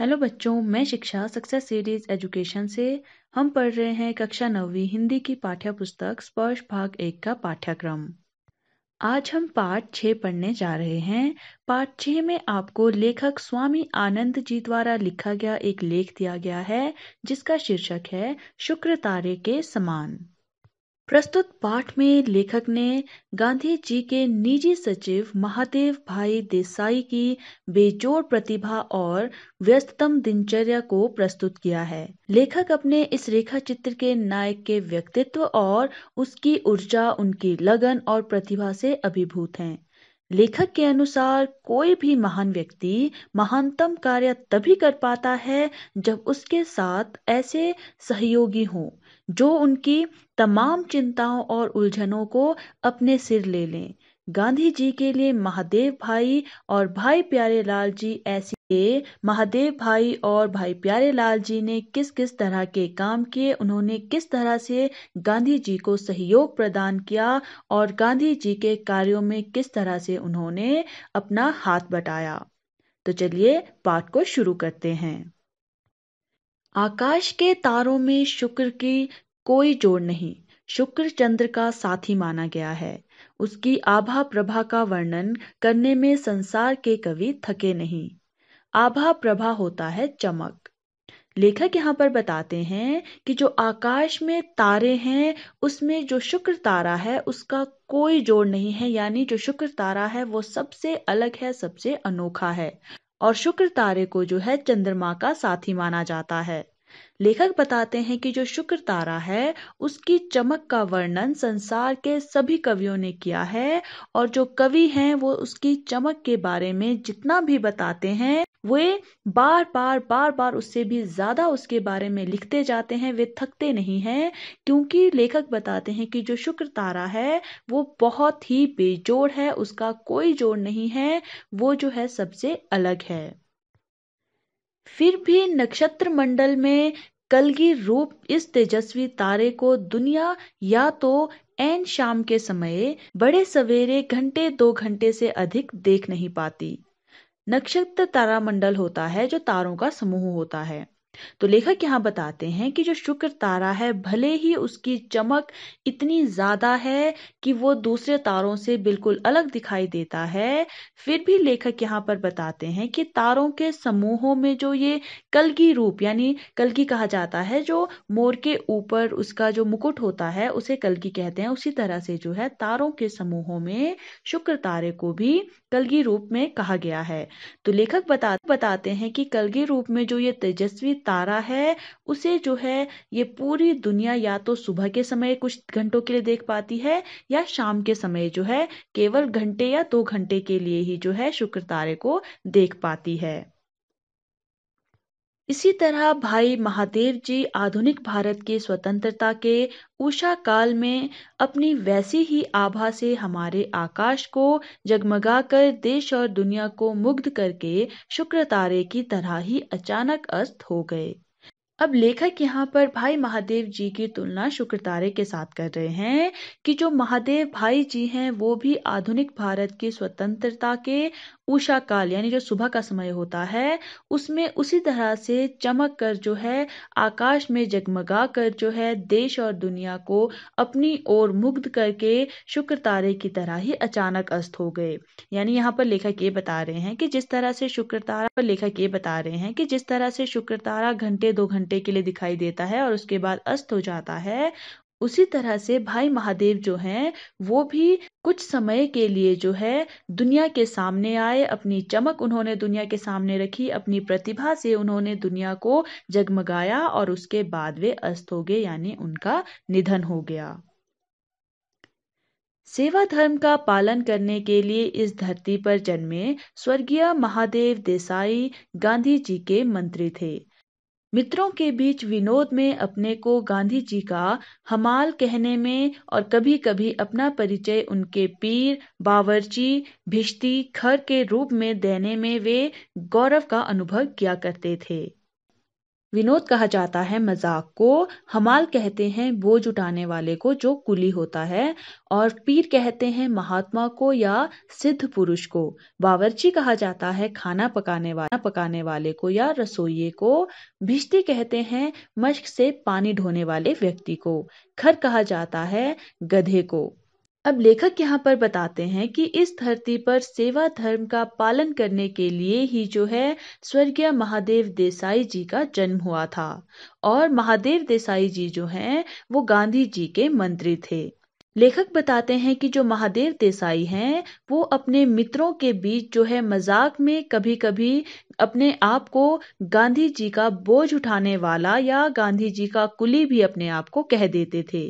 Hello बच्चों मैं शिक्षा सक्सेस सीरीज एजुकेशन से हम पढ़ रहे हैं कक्षा नवी हिंदी की पाठ्य पुस्तक स्पर्श भाग एक का पाठ्यक्रम आज हम पाठ छ पढ़ने जा रहे हैं पाठ छ में आपको लेखक स्वामी आनंद जी द्वारा लिखा गया एक लेख दिया गया है जिसका शीर्षक है शुक्र तारे के समान प्रस्तुत पाठ में लेखक ने गांधी जी के निजी सचिव महादेव भाई देसाई की बेजोड़ प्रतिभा और व्यस्ततम दिनचर्या को प्रस्तुत किया है लेखक अपने इस रेखा चित्र के नायक के व्यक्तित्व और उसकी ऊर्जा उनकी लगन और प्रतिभा से अभिभूत हैं लेखक के अनुसार कोई भी महान व्यक्ति महानतम कार्य तभी कर पाता है जब उसके साथ ऐसे सहयोगी हों जो उनकी तमाम चिंताओं और उलझनों को अपने सिर ले लें गांधी जी के लिए महादेव भाई और भाई प्यारे लाल जी ऐसी महादेव भाई और भाई प्यारे लाल जी ने किस किस तरह के काम किए उन्होंने किस तरह से गांधी जी को सहयोग प्रदान किया और गांधी जी के कार्यों में किस तरह से उन्होंने अपना हाथ बटाया तो चलिए पाठ को शुरू करते हैं आकाश के तारों में शुक्र की कोई जोड़ नहीं शुक्र चंद्र का साथी माना गया है उसकी आभा प्रभा का वर्णन करने में संसार के कवि थके नहीं आभा प्रभा होता है चमक लेखक यहाँ पर बताते हैं कि जो आकाश में तारे हैं उसमें जो शुक्र तारा है उसका कोई जोड़ नहीं है यानी जो शुक्र तारा है वो सबसे अलग है सबसे अनोखा है और शुक्र तारे को जो है चंद्रमा का साथी माना जाता है लेखक बताते हैं कि जो शुक्र तारा है उसकी चमक का वर्णन संसार के सभी कवियों ने किया है और जो कवि हैं वो उसकी चमक के बारे में जितना भी बताते हैं वे बार बार बार बार उससे भी ज़्यादा उसके बारे में लिखते जाते हैं वे थकते नहीं हैं क्योंकि लेखक बताते हैं कि जो शुक्र तारा है वो बहुत ही बेजोड़ है उसका कोई जोड़ नहीं है वो जो है सबसे अलग है फिर भी नक्षत्र मंडल में कलगी रूप इस तेजस्वी तारे को दुनिया या तो एन शाम के समय बड़े सवेरे घंटे दो घंटे से अधिक देख नहीं पाती नक्षत्र तारामंडल होता है जो तारों का समूह होता है तो लेखक यहाँ बताते हैं कि जो शुक्र तारा है भले ही उसकी चमक इतनी ज्यादा है कि वो दूसरे तारों से बिल्कुल अलग दिखाई देता है फिर भी लेखक यहाँ पर बताते हैं कि तारों के समूहों में जो ये कलगी रूप यानी कलगी कहा जाता है जो मोर के ऊपर उसका जो मुकुट होता है उसे कलगी कहते हैं उसी तरह से जो है तारों के समूहों में शुक्र तारे को भी कलगी रूप में कहा गया है तो लेखक बता बताते हैं कि कलगी रूप में जो ये तेजस्वी तारा है उसे जो है ये पूरी दुनिया या तो सुबह के समय कुछ घंटों के लिए देख पाती है या शाम के समय जो है केवल घंटे या दो घंटे के लिए ही जो है शुक्र तारे को देख पाती है इसी तरह भाई महादेव जी आधुनिक भारत के स्वतंत्रता के उषा काल में अपनी वैसी ही आभा से हमारे आकाश को जगमगा कर देश और दुनिया को मुग्ध करके शुक्र तारे की तरह ही अचानक अस्त हो गए अब लेखक यहाँ पर भाई महादेव जी की तुलना शुक्र तारे के साथ कर रहे हैं कि जो महादेव भाई जी हैं वो भी आधुनिक भारत की स्वतंत्रता के उषा काल यानी जो सुबह का समय होता है उसमें उसी तरह से चमक कर जो है आकाश में जगमगा कर जो है देश और दुनिया को अपनी ओर मुग्ध करके शुक्र तारे की तरह ही अचानक अस्त हो गए यानी यहाँ पर लेखक ये बता रहे हैं कि जिस तरह से शुक्र तारा पर लेखक ये बता रहे हैं कि जिस तरह से शुक्र तारा घंटे दो घंटे के लिए दिखाई देता है और उसके बाद अस्त हो जाता है उसी तरह से भाई महादेव जो हैं वो भी कुछ समय के लिए जो है दुनिया के सामने आए अपनी चमक उन्होंने दुनिया के सामने रखी अपनी प्रतिभा से उन्होंने दुनिया को जगमगाया और उसके बाद वे अस्त हो गए यानी उनका निधन हो गया सेवा धर्म का पालन करने के लिए इस धरती पर जन्मे स्वर्गीय महादेव देसाई गांधी जी के मंत्री थे मित्रों के बीच विनोद में अपने को गांधी जी का हमाल कहने में और कभी कभी अपना परिचय उनके पीर बावर्ची भिश्ती खर के रूप में देने में वे गौरव का अनुभव किया करते थे विनोद कहा जाता है मजाक को हमाल कहते हैं बोझ उठाने वाले को जो कुली होता है और पीर कहते हैं महात्मा को या सिद्ध पुरुष को बावर्ची कहा जाता है खाना पकाने वाला पकाने वाले को या रसोई को भिश्ती कहते हैं मश्क से पानी ढोने वाले व्यक्ति को खर कहा जाता है गधे को अब लेखक यहाँ पर बताते हैं कि इस धरती पर सेवा धर्म का पालन करने के लिए ही जो है स्वर्गीय महादेव देसाई जी का जन्म हुआ था और महादेव देसाई जी जो हैं वो गांधी जी के मंत्री थे लेखक बताते हैं कि जो महादेव देसाई हैं वो अपने मित्रों के बीच जो है मजाक में कभी कभी अपने आप को गांधी जी का बोझ उठाने वाला या गांधी जी का कुली भी अपने आप को कह देते थे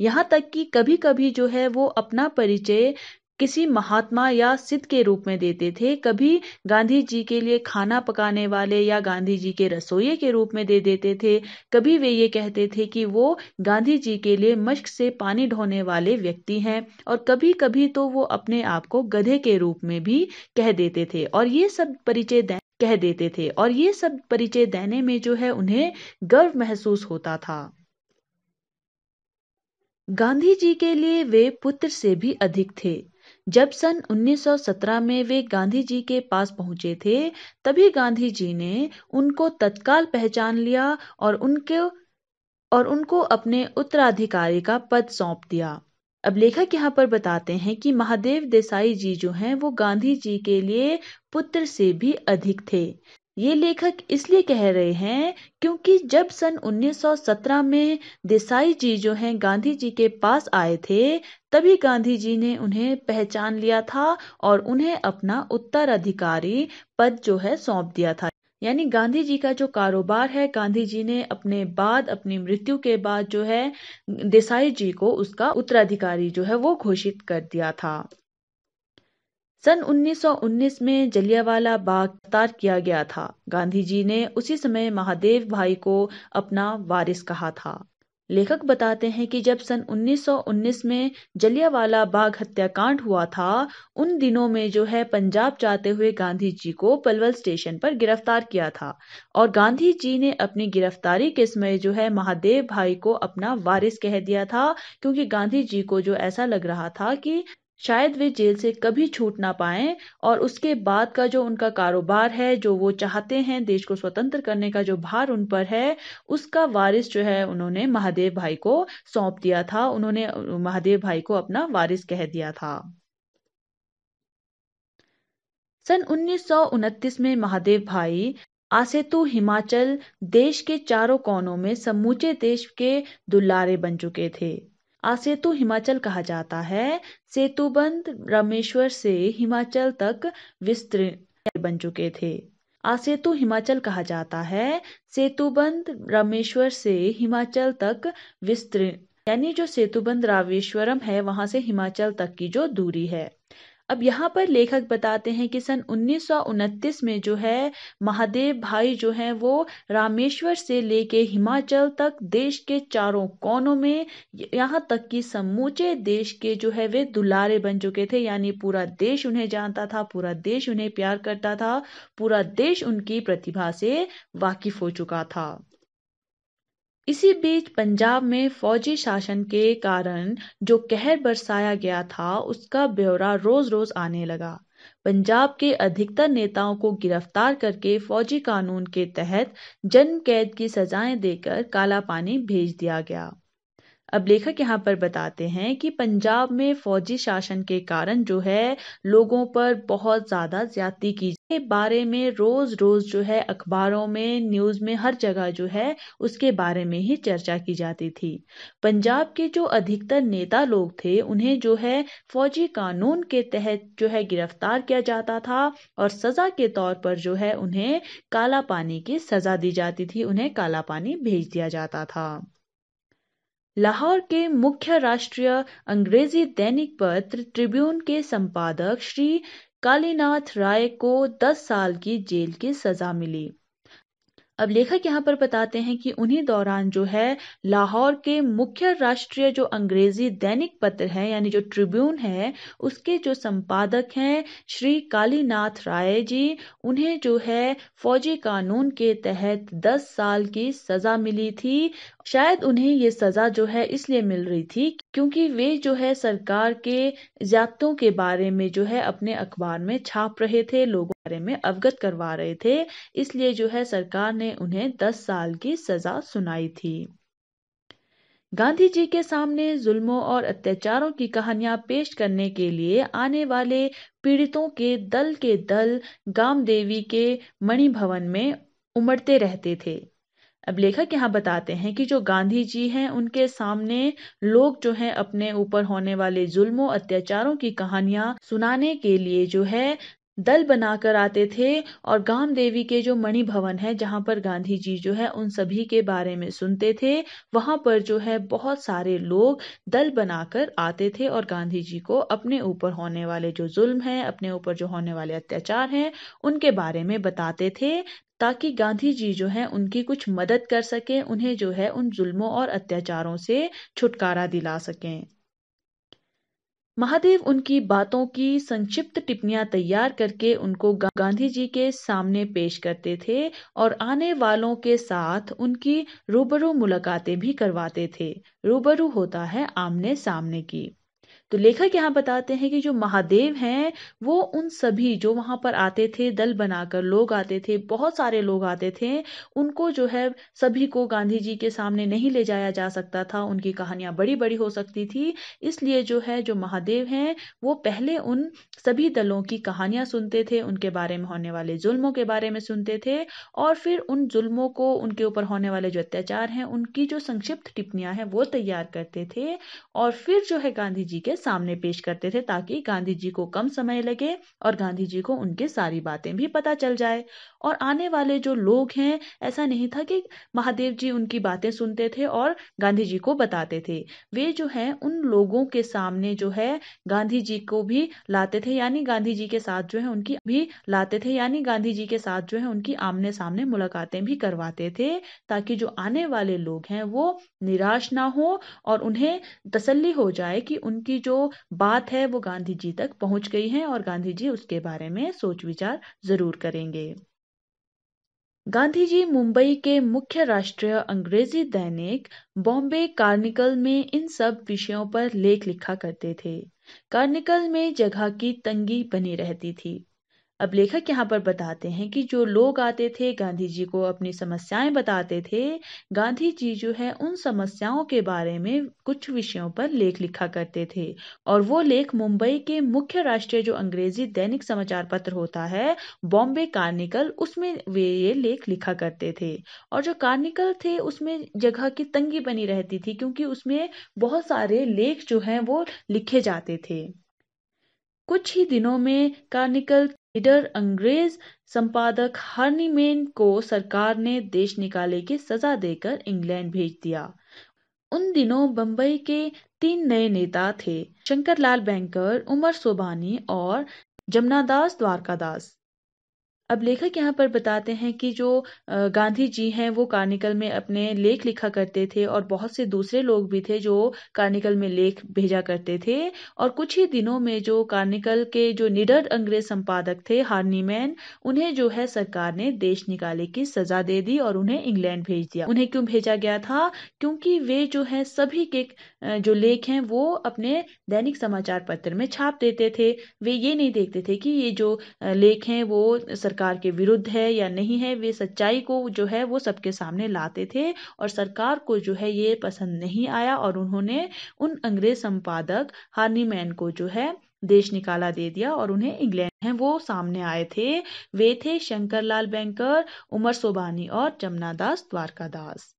यहाँ तक कि कभी कभी जो है वो अपना परिचय किसी महात्मा या सिद्ध के रूप में देते थे कभी गांधी जी के लिए खाना पकाने वाले या गांधी जी के रसोई के रूप में दे देते थे कभी वे ये कहते थे कि वो गांधी जी के लिए मश्क से पानी ढोने वाले व्यक्ति हैं और कभी कभी तो वो अपने आप को गधे के रूप में भी कह देते थे और ये सब परिचय कह देते थे और ये सब परिचय देने में जो है उन्हें गर्व महसूस होता था गांधी जी के लिए वे पुत्र से भी अधिक थे जब सन 1917 में वे गांधी जी के पास पहुंचे थे तभी गांधी जी ने उनको तत्काल पहचान लिया और उनके और उनको अपने उत्तराधिकारी का पद सौंप दिया अब लेखक यहाँ पर बताते हैं कि महादेव देसाई जी जो हैं वो गांधी जी के लिए पुत्र से भी अधिक थे ये लेखक इसलिए कह रहे हैं क्योंकि जब सन 1917 में देसाई जी जो हैं गांधी जी के पास आए थे तभी गांधी जी ने उन्हें पहचान लिया था और उन्हें अपना उत्तराधिकारी पद जो है सौंप दिया था यानी गांधी जी का जो कारोबार है गांधी जी ने अपने बाद अपनी मृत्यु के बाद जो है देसाई जी को उसका उत्तराधिकारी जो है वो घोषित कर दिया था सन 1919 में जलियावाला बाग तार किया गया था गांधी जी ने उसी समय महादेव भाई को अपना वारिस कहा था लेखक बताते हैं कि जब सन 1919 में जलियावाला बाग हत्याकांड हुआ था उन दिनों में जो है पंजाब जाते हुए गांधी जी को पलवल स्टेशन पर गिरफ्तार किया था और गांधी जी ने अपनी गिरफ्तारी के समय जो है महादेव भाई को अपना वारिस कह दिया था क्योंकि गांधी जी को जो ऐसा लग रहा था कि शायद वे जेल से कभी छूट ना पाए और उसके बाद का जो उनका कारोबार है जो वो चाहते हैं देश को स्वतंत्र करने का जो भार उन पर है उसका वारिस जो है उन्होंने महादेव भाई को सौंप दिया था उन्होंने महादेव भाई को अपना वारिस कह दिया था सन उन्नीस में महादेव भाई आसेतु हिमाचल देश के चारों कोनों में समूचे देश के दुलारे बन चुके थे आसेतु हिमाचल कहा जाता है सेतुबंध रामेश्वर से हिमाचल तक विस्तृत बन चुके थे आसेतु हिमाचल कहा जाता है सेतुबंध रामेश्वर से हिमाचल तक विस्तृत यानी जो सेतुबंध रामेश्वरम है वहां से हिमाचल तक की जो दूरी है अब यहाँ पर लेखक बताते हैं कि सन उन्नीस में जो है महादेव भाई जो हैं वो रामेश्वर से लेके हिमाचल तक देश के चारों कोनों में यहाँ तक कि समूचे देश के जो है वे दुलारे बन चुके थे यानी पूरा देश उन्हें जानता था पूरा देश उन्हें प्यार करता था पूरा देश उनकी प्रतिभा से वाकिफ हो चुका था इसी बीच पंजाब में फौजी शासन के कारण जो कहर बरसाया गया था उसका ब्यौरा रोज रोज आने लगा पंजाब के अधिकतर नेताओं को गिरफ्तार करके फौजी कानून के तहत जन्म कैद की सजाएं देकर काला पानी भेज दिया गया अब लेखक यहाँ पर बताते हैं कि पंजाब में फौजी शासन के कारण जो है लोगों पर बहुत ज़्यादा ज्यादा की के बारे में रोज रोज जो है अखबारों में न्यूज में हर जगह जो है उसके बारे में ही चर्चा की जाती थी पंजाब के जो अधिकतर नेता लोग थे उन्हें जो है फौजी कानून के तहत जो है गिरफ्तार किया जाता था और सजा के तौर पर जो है उन्हें काला पानी की सजा दी जाती थी उन्हें काला पानी भेज दिया जाता था लाहौर के मुख्य राष्ट्रीय अंग्रेजी दैनिक पत्र ट्रिब्यून के संपादक श्री कालीनाथ राय को 10 साल की जेल की सजा मिली अब लेखक यहाँ पर बताते हैं कि उन्हीं दौरान जो है लाहौर के मुख्य राष्ट्रीय जो अंग्रेजी दैनिक पत्र है यानी जो ट्रिब्यून है उसके जो संपादक हैं श्री कालीनाथ राय जी उन्हें जो है फौजी कानून के तहत 10 साल की सजा मिली थी शायद उन्हें ये सज़ा जो है इसलिए मिल रही थी क्योंकि वे जो है सरकार के ज्यादतों के बारे में जो है अपने अखबार में छाप रहे थे लोगों के बारे में अवगत करवा रहे थे इसलिए जो है सरकार ने उन्हें दस साल की सज़ा सुनाई थी गांधी जी के सामने जुल्मों और अत्याचारों की कहानियां पेश करने के लिए आने वाले पीड़ितों के दल के दल देवी के मणि भवन में उमड़ते रहते थे अब लेखक यहाँ बताते हैं कि जो गांधी जी हैं उनके सामने लोग जो हैं अपने ऊपर होने वाले जुल्मों अत्याचारों की कहानियां सुनाने के लिए जो है दल बनाकर आते थे और गाम देवी के जो मणि भवन है जहाँ पर गांधी जी जो है उन सभी के बारे में सुनते थे वहां पर जो है बहुत सारे लोग दल बनाकर आते थे और गांधी जी को अपने ऊपर होने वाले जो जुल्म है अपने ऊपर जो होने वाले अत्याचार हैं उनके बारे में बताते थे ताकि गांधी जी जो है उनकी कुछ मदद कर सकें उन्हें जो है उन जुल्मों और अत्याचारों से छुटकारा दिला सकें महादेव उनकी बातों की संक्षिप्त टिप्पणियां तैयार करके उनको गांधी जी के सामने पेश करते थे और आने वालों के साथ उनकी रूबरू मुलाकातें भी करवाते थे रूबरू होता है आमने सामने की तो लेखक यहाँ बताते हैं कि जो महादेव हैं वो उन सभी जो वहां पर आते थे दल बनाकर लोग आते थे बहुत सारे लोग आते थे उनको जो है सभी को गांधी जी के सामने नहीं ले जाया जा सकता था उनकी कहानियां बड़ी बड़ी हो सकती थी इसलिए जो है जो महादेव हैं वो पहले उन सभी दलों की कहानियां सुनते थे उनके बारे में होने वाले जुल्मों के बारे में सुनते थे और फिर उन जुल्मों को उनके ऊपर होने वाले जो अत्याचार हैं उनकी जो संक्षिप्त टिप्पणियां हैं वो तैयार करते थे और फिर जो है गांधी जी के सामने पेश करते थे ताकि गांधी जी को कम समय लगे और गांधी जी को उनकी सारी बातें भी पता चल जाए और आने वाले जो लोग हैं ऐसा नहीं था कि महादेव जी उनकी बातें सुनते थे और गांधी जी को बताते थे वे जो हैं उन लोगों के सामने जो है गांधी जी को भी लाते थे यानी गांधी जी के साथ जो है उनकी भी लाते थे यानी गांधी जी के साथ जो है उनकी आमने सामने मुलाकातें भी करवाते थे ताकि जो आने वाले लोग हैं वो निराश ना हो और उन्हें तसल्ली हो जाए कि उनकी जो बात है वो गांधी जी तक पहुंच गई है और गांधी जी उसके बारे में सोच विचार जरूर करेंगे गांधी जी मुंबई के मुख्य राष्ट्रीय अंग्रेजी दैनिक बॉम्बे कार्निकल में इन सब विषयों पर लेख लिखा करते थे कार्निकल में जगह की तंगी बनी रहती थी अब लेखक यहाँ पर बताते हैं कि जो लोग आते थे गांधी जी को अपनी समस्याएं बताते थे गांधी जी जो है उन समस्याओं के बारे में कुछ विषयों पर लेख लिखा करते थे और वो लेख मुंबई के मुख्य राष्ट्रीय जो अंग्रेजी दैनिक समाचार पत्र होता है बॉम्बे कार्निकल उसमें वे ये लेख लिखा करते थे और जो कार्निकल थे उसमें जगह की तंगी बनी रहती थी क्योंकि उसमें बहुत सारे लेख जो है वो लिखे जाते थे कुछ ही दिनों में कार्निकल इधर अंग्रेज संपादक हर्नीमेन को सरकार ने देश निकाले की सजा देकर इंग्लैंड भेज दिया उन दिनों बंबई के तीन नए नेता थे शंकरलाल बैंकर उमर सोबानी और जमनादास द्वारकादास अब लेखक यहाँ पर बताते हैं कि जो गांधी जी हैं वो कार्निकल में अपने लेख लिखा करते थे और बहुत से दूसरे लोग भी थे जो कार्निकल में लेख भेजा करते थे और कुछ ही दिनों में जो कार्निकल के जो निडर अंग्रेज संपादक थे हार्नीमैन उन्हें जो है सरकार ने देश निकाले की सजा दे दी और उन्हें इंग्लैंड भेज दिया उन्हें क्यों भेजा गया था क्योंकि वे जो है सभी के जो लेख हैं वो अपने दैनिक समाचार पत्र में छाप देते थे वे ये नहीं देखते थे कि ये जो लेख हैं वो सरकार के विरुद्ध है या नहीं है वे सच्चाई को जो है वो सबके सामने लाते थे और सरकार को जो है ये पसंद नहीं आया और उन्होंने उन अंग्रेज संपादक हार्नीमैन को जो है देश निकाला दे दिया और उन्हें इंग्लैंड है वो सामने आए थे वे थे शंकरलाल बैंकर उमर सोबानी और जमुना दास द्वारका दास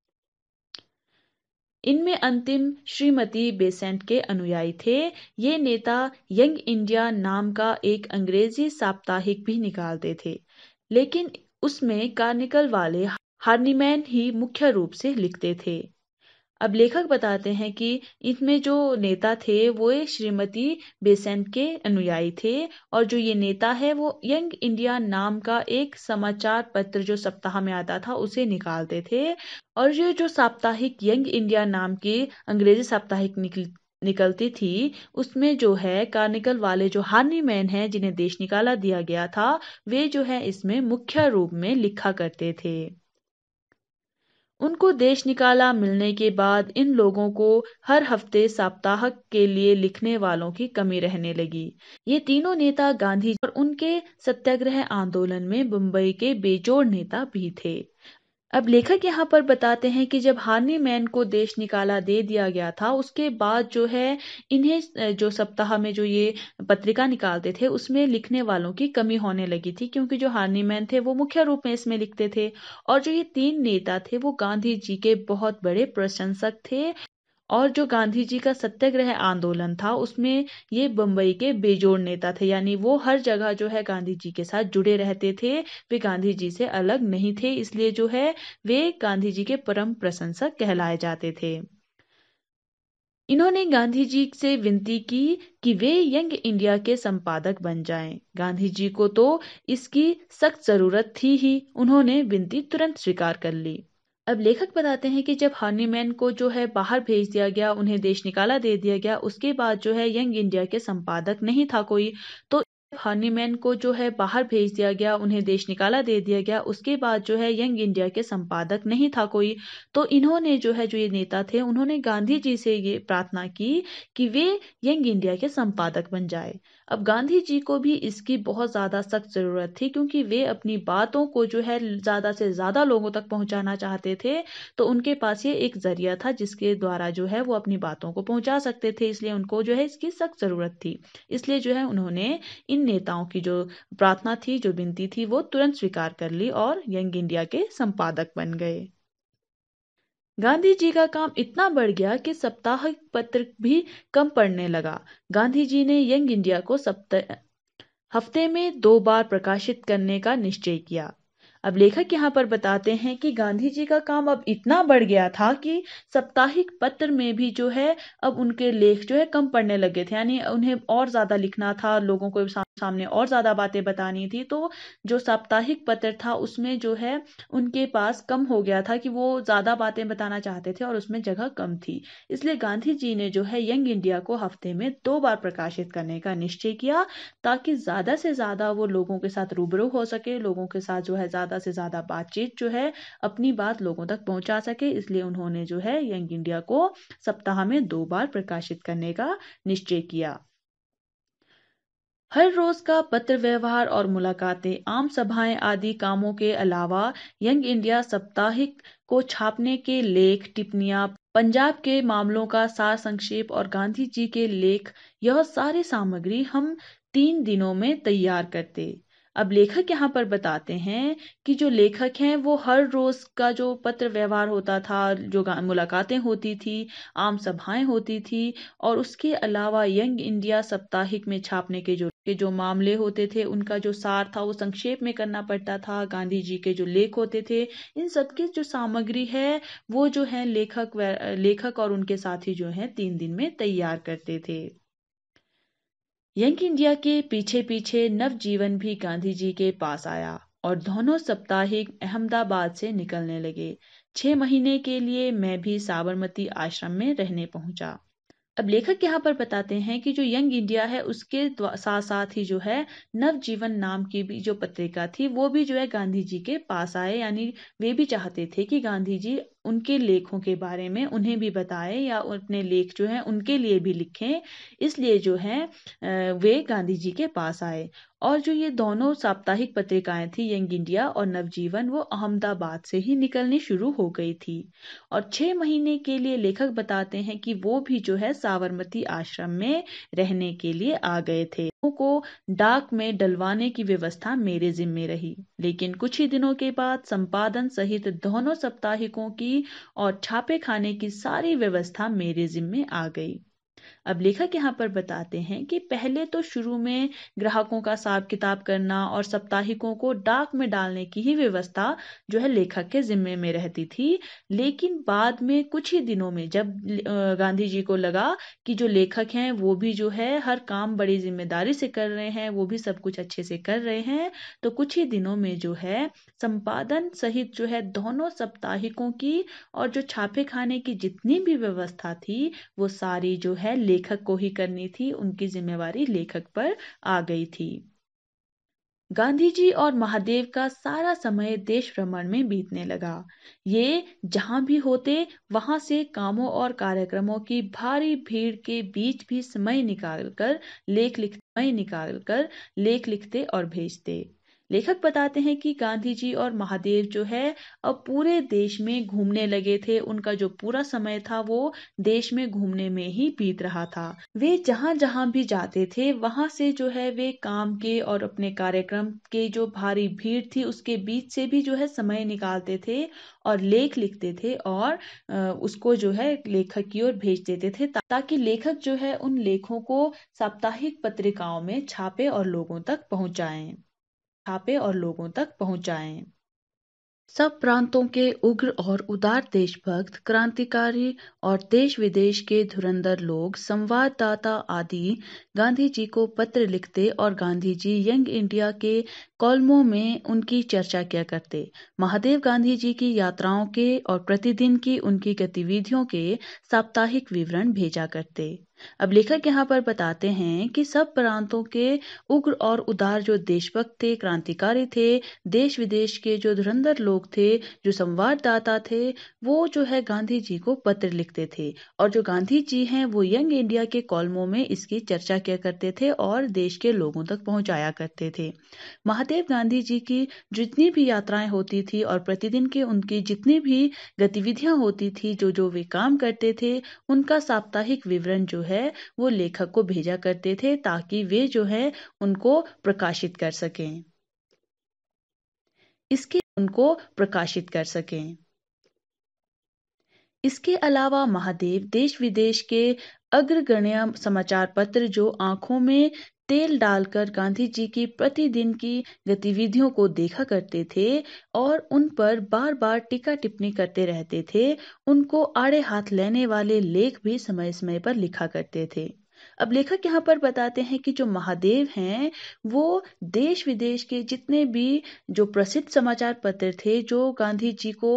इनमें अंतिम श्रीमती बेसेंट के अनुयायी थे ये नेता यंग इंडिया नाम का एक अंग्रेजी साप्ताहिक भी निकालते थे लेकिन उसमें कार्निकल वाले हार्नीमैन ही मुख्य रूप से लिखते थे अब लेखक बताते हैं कि इसमें जो नेता थे वो श्रीमती बेसेंट के अनुयायी थे और जो ये नेता है वो यंग इंडिया नाम का एक समाचार पत्र जो सप्ताह में आता था उसे निकालते थे और ये जो साप्ताहिक यंग इंडिया नाम के अंग्रेजी साप्ताहिक निकल निकलती थी उसमें जो है कार्निकल वाले जो हार्नी मैन है जिन्हें देश निकाला दिया गया था वे जो है इसमें मुख्य रूप में लिखा करते थे उनको देश निकाला मिलने के बाद इन लोगों को हर हफ्ते साप्ताहिक के लिए लिखने वालों की कमी रहने लगी ये तीनों नेता गांधी और उनके सत्याग्रह आंदोलन में मुंबई के बेजोड़ नेता भी थे अब लेखक यहाँ पर बताते हैं कि जब हार्नी मैन को देश निकाला दे दिया गया था उसके बाद जो है इन्हें जो सप्ताह में जो ये पत्रिका निकालते थे उसमें लिखने वालों की कमी होने लगी थी क्योंकि जो हार्नी मैन थे वो मुख्य रूप में इसमें लिखते थे और जो ये तीन नेता थे वो गांधी जी के बहुत बड़े प्रशंसक थे और जो गांधी जी का सत्याग्रह आंदोलन था उसमें ये बंबई के बेजोड़ नेता थे यानी वो हर जगह जो है गांधी जी के साथ जुड़े रहते थे वे गांधी जी से अलग नहीं थे इसलिए जो है वे गांधी जी के परम प्रशंसक कहलाए जाते थे इन्होंने गांधी जी से विनती की कि वे यंग इंडिया के संपादक बन जाएं। गांधी जी को तो इसकी सख्त जरूरत थी ही उन्होंने विनती तुरंत स्वीकार कर ली अब लेखक बताते हैं कि जब हार्नीमैन को जो है बाहर भेज दिया गया उन्हें देश निकाला दे दिया गया उसके बाद जो है यंग इंडिया के संपादक नहीं था कोई तो हार्नीमैन को जो है बाहर भेज दिया गया उन्हें देश निकाला दे दिया गया उसके बाद जो है यंग इंडिया के संपादक नहीं था कोई तो इन्होंने जो है जो ये नेता थे उन्होंने गांधी जी से ये प्रार्थना की कि वे यंग इंडिया के संपादक बन जाए अब गांधी जी को भी इसकी बहुत ज़्यादा सख्त ज़रूरत थी क्योंकि वे अपनी बातों को जो है ज़्यादा से ज़्यादा लोगों तक पहुंचाना चाहते थे तो उनके पास ये एक ज़रिया था जिसके द्वारा जो है वो अपनी बातों को पहुंचा सकते थे इसलिए उनको जो है इसकी सख्त ज़रूरत थी इसलिए जो है उन्होंने इन नेताओं की जो प्रार्थना थी जो विनती थी वो तुरंत स्वीकार कर ली और यंग इंडिया के संपादक बन गए गांधी जी का काम इतना बढ़ गया कि साप्ताहिक पत्र भी कम पड़ने लगा गांधी जी ने यंग इंडिया को हफ्ते में दो बार प्रकाशित करने का निश्चय किया अब लेखक यहाँ पर बताते हैं कि गांधी जी का काम अब इतना बढ़ गया था कि साप्ताहिक पत्र में भी जो है अब उनके लेख जो है कम पड़ने लगे थे यानी उन्हें और ज्यादा लिखना था लोगों को सामने और ज़्यादा बातें बतानी थी तो जो साप्ताहिक पत्र था उसमें जो है उनके पास कम हो गया था कि वो ज़्यादा बातें बताना चाहते थे और उसमें जगह कम थी इसलिए गांधी जी ने जो है यंग इंडिया को हफ्ते में दो बार प्रकाशित करने का निश्चय किया ताकि ज़्यादा से ज़्यादा वो लोगों के साथ रूबरू हो सके लोगों के साथ जो है ज़्यादा से ज़्यादा बातचीत जो है अपनी बात लोगों तक पहुँचा सके इसलिए उन्होंने जो है यंग इंडिया को सप्ताह में दो बार प्रकाशित करने का निश्चय किया हर रोज का पत्र व्यवहार और मुलाकातें आम सभाएं आदि कामों के अलावा यंग इंडिया साप्ताहिक को छापने के लेख टिप्पणियां पंजाब के मामलों का सार संक्षेप और गांधी जी के लेख यह सारी सामग्री हम तीन दिनों में तैयार करते अब लेखक यहाँ पर बताते हैं कि जो लेखक हैं वो हर रोज का जो पत्र व्यवहार होता था जो मुलाकातें होती थी आम सभाएं होती थी और उसके अलावा यंग इंडिया साप्ताहिक में छापने के जो के जो मामले होते थे उनका जो सार था वो संक्षेप में करना पड़ता था गांधी जी के जो लेख होते थे इन सब की जो सामग्री है वो जो है लेखक लेखक और उनके साथी जो है तीन दिन में तैयार करते थे यंग इंडिया के पीछे पीछे नवजीवन भी गांधी जी के पास आया और दोनों साप्ताहिक अहमदाबाद से निकलने लगे छह महीने के लिए मैं भी साबरमती आश्रम में रहने पहुंचा अब लेखक यहाँ पर बताते हैं कि जो यंग इंडिया है उसके साथ साथ ही जो है नवजीवन नाम की भी जो पत्रिका थी वो भी जो है गांधी जी के पास आए यानी वे भी चाहते थे कि गांधी जी उनके लेखों के बारे में उन्हें भी बताएं या अपने लेख जो हैं उनके लिए भी लिखें इसलिए जो है वे गांधी जी के पास आए और जो ये दोनों साप्ताहिक पत्रिकाएं थी यंग इंडिया और नवजीवन वो अहमदाबाद से ही निकलनी शुरू हो गई थी और छह महीने के लिए लेखक बताते हैं कि वो भी जो है साबरमती आश्रम में रहने के लिए आ गए थे को डाक में डलवाने की व्यवस्था मेरे जिम्मे रही लेकिन कुछ ही दिनों के बाद संपादन सहित दोनों साप्ताहिकों की और छापे खाने की सारी व्यवस्था मेरे जिम्मे आ गई अब लेखक यहाँ पर बताते हैं कि पहले तो शुरू में ग्राहकों का हिसाब किताब करना और साप्ताहिकों को डाक में डालने की ही व्यवस्था जो है लेखक के जिम्मे में रहती थी लेकिन बाद में कुछ ही दिनों में जब गांधी जी को लगा कि जो लेखक हैं वो भी जो है हर काम बड़ी जिम्मेदारी से कर रहे हैं वो भी सब कुछ अच्छे से कर रहे हैं तो कुछ ही दिनों में जो है संपादन सहित जो है दोनों साप्ताहिकों की और जो छापे खाने की जितनी भी व्यवस्था थी वो सारी जो है लेखक को ही करनी थी उनकी जिम्मेवारी लेखक पर आ गई थी गांधी जी और महादेव का सारा समय देश भ्रमण में बीतने लगा ये जहां भी होते वहां से कामों और कार्यक्रमों की भारी भीड़ के बीच भी समय निकालकर लेख लिख समय निकालकर लेख लिखते और भेजते लेखक बताते हैं कि गांधी जी और महादेव जो है अब पूरे देश में घूमने लगे थे उनका जो पूरा समय था वो देश में घूमने में ही बीत रहा था वे जहां जहां भी जाते थे वहां से जो है वे काम के और अपने कार्यक्रम के जो भारी भीड़ थी उसके बीच से भी जो है समय निकालते थे और लेख लिखते थे और उसको जो है लेखक की ओर भेज देते थे ताकि लेखक जो है उन लेखों को साप्ताहिक पत्रिकाओं में छापे और लोगों तक पहुंचाएं छापे और लोगों तक पहुंचाए सब प्रांतों के उग्र और उदार देशभक्त क्रांतिकारी और देश विदेश के धुरंधर लोग संवाददाता आदि गांधी जी को पत्र लिखते और गांधी जी यंग इंडिया के कॉलमों में उनकी चर्चा किया करते महादेव गांधी जी की यात्राओं के और प्रतिदिन की उनकी गतिविधियों के साप्ताहिक विवरण भेजा करते अब लेखक यहाँ पर बताते हैं कि सब प्रांतों के उग्र और उदार जो देशभक्त थे क्रांतिकारी थे देश विदेश के जो धुरंधर लोग थे जो संवाददाता थे वो जो है गांधी जी को पत्र लिखते थे और जो गांधी जी हैं वो यंग इंडिया के कॉलमों में इसकी चर्चा किया करते थे और देश के लोगों तक पहुंचाया करते थे महादेव गांधी जी की जितनी भी यात्राएं होती थी और प्रतिदिन के उनकी जितनी भी गतिविधियां होती थी जो जो वे काम करते थे उनका साप्ताहिक विवरण जो है वो लेखक को भेजा करते थे ताकि वे जो है उनको प्रकाशित कर सकें इसके उनको प्रकाशित कर सकें इसके अलावा महादेव देश विदेश के अग्रगण्य समाचार पत्र जो आंखों में तेल डालकर गांधी जी की प्रतिदिन की गतिविधियों को देखा करते थे और उन पर बार बार टीका टिप्पणी करते रहते थे उनको आड़े हाथ लेने वाले लेख भी समय समय पर लिखा करते थे अब लेखक यहाँ पर बताते हैं कि जो महादेव हैं वो देश विदेश के जितने भी जो प्रसिद्ध समाचार पत्र थे जो गांधी जी को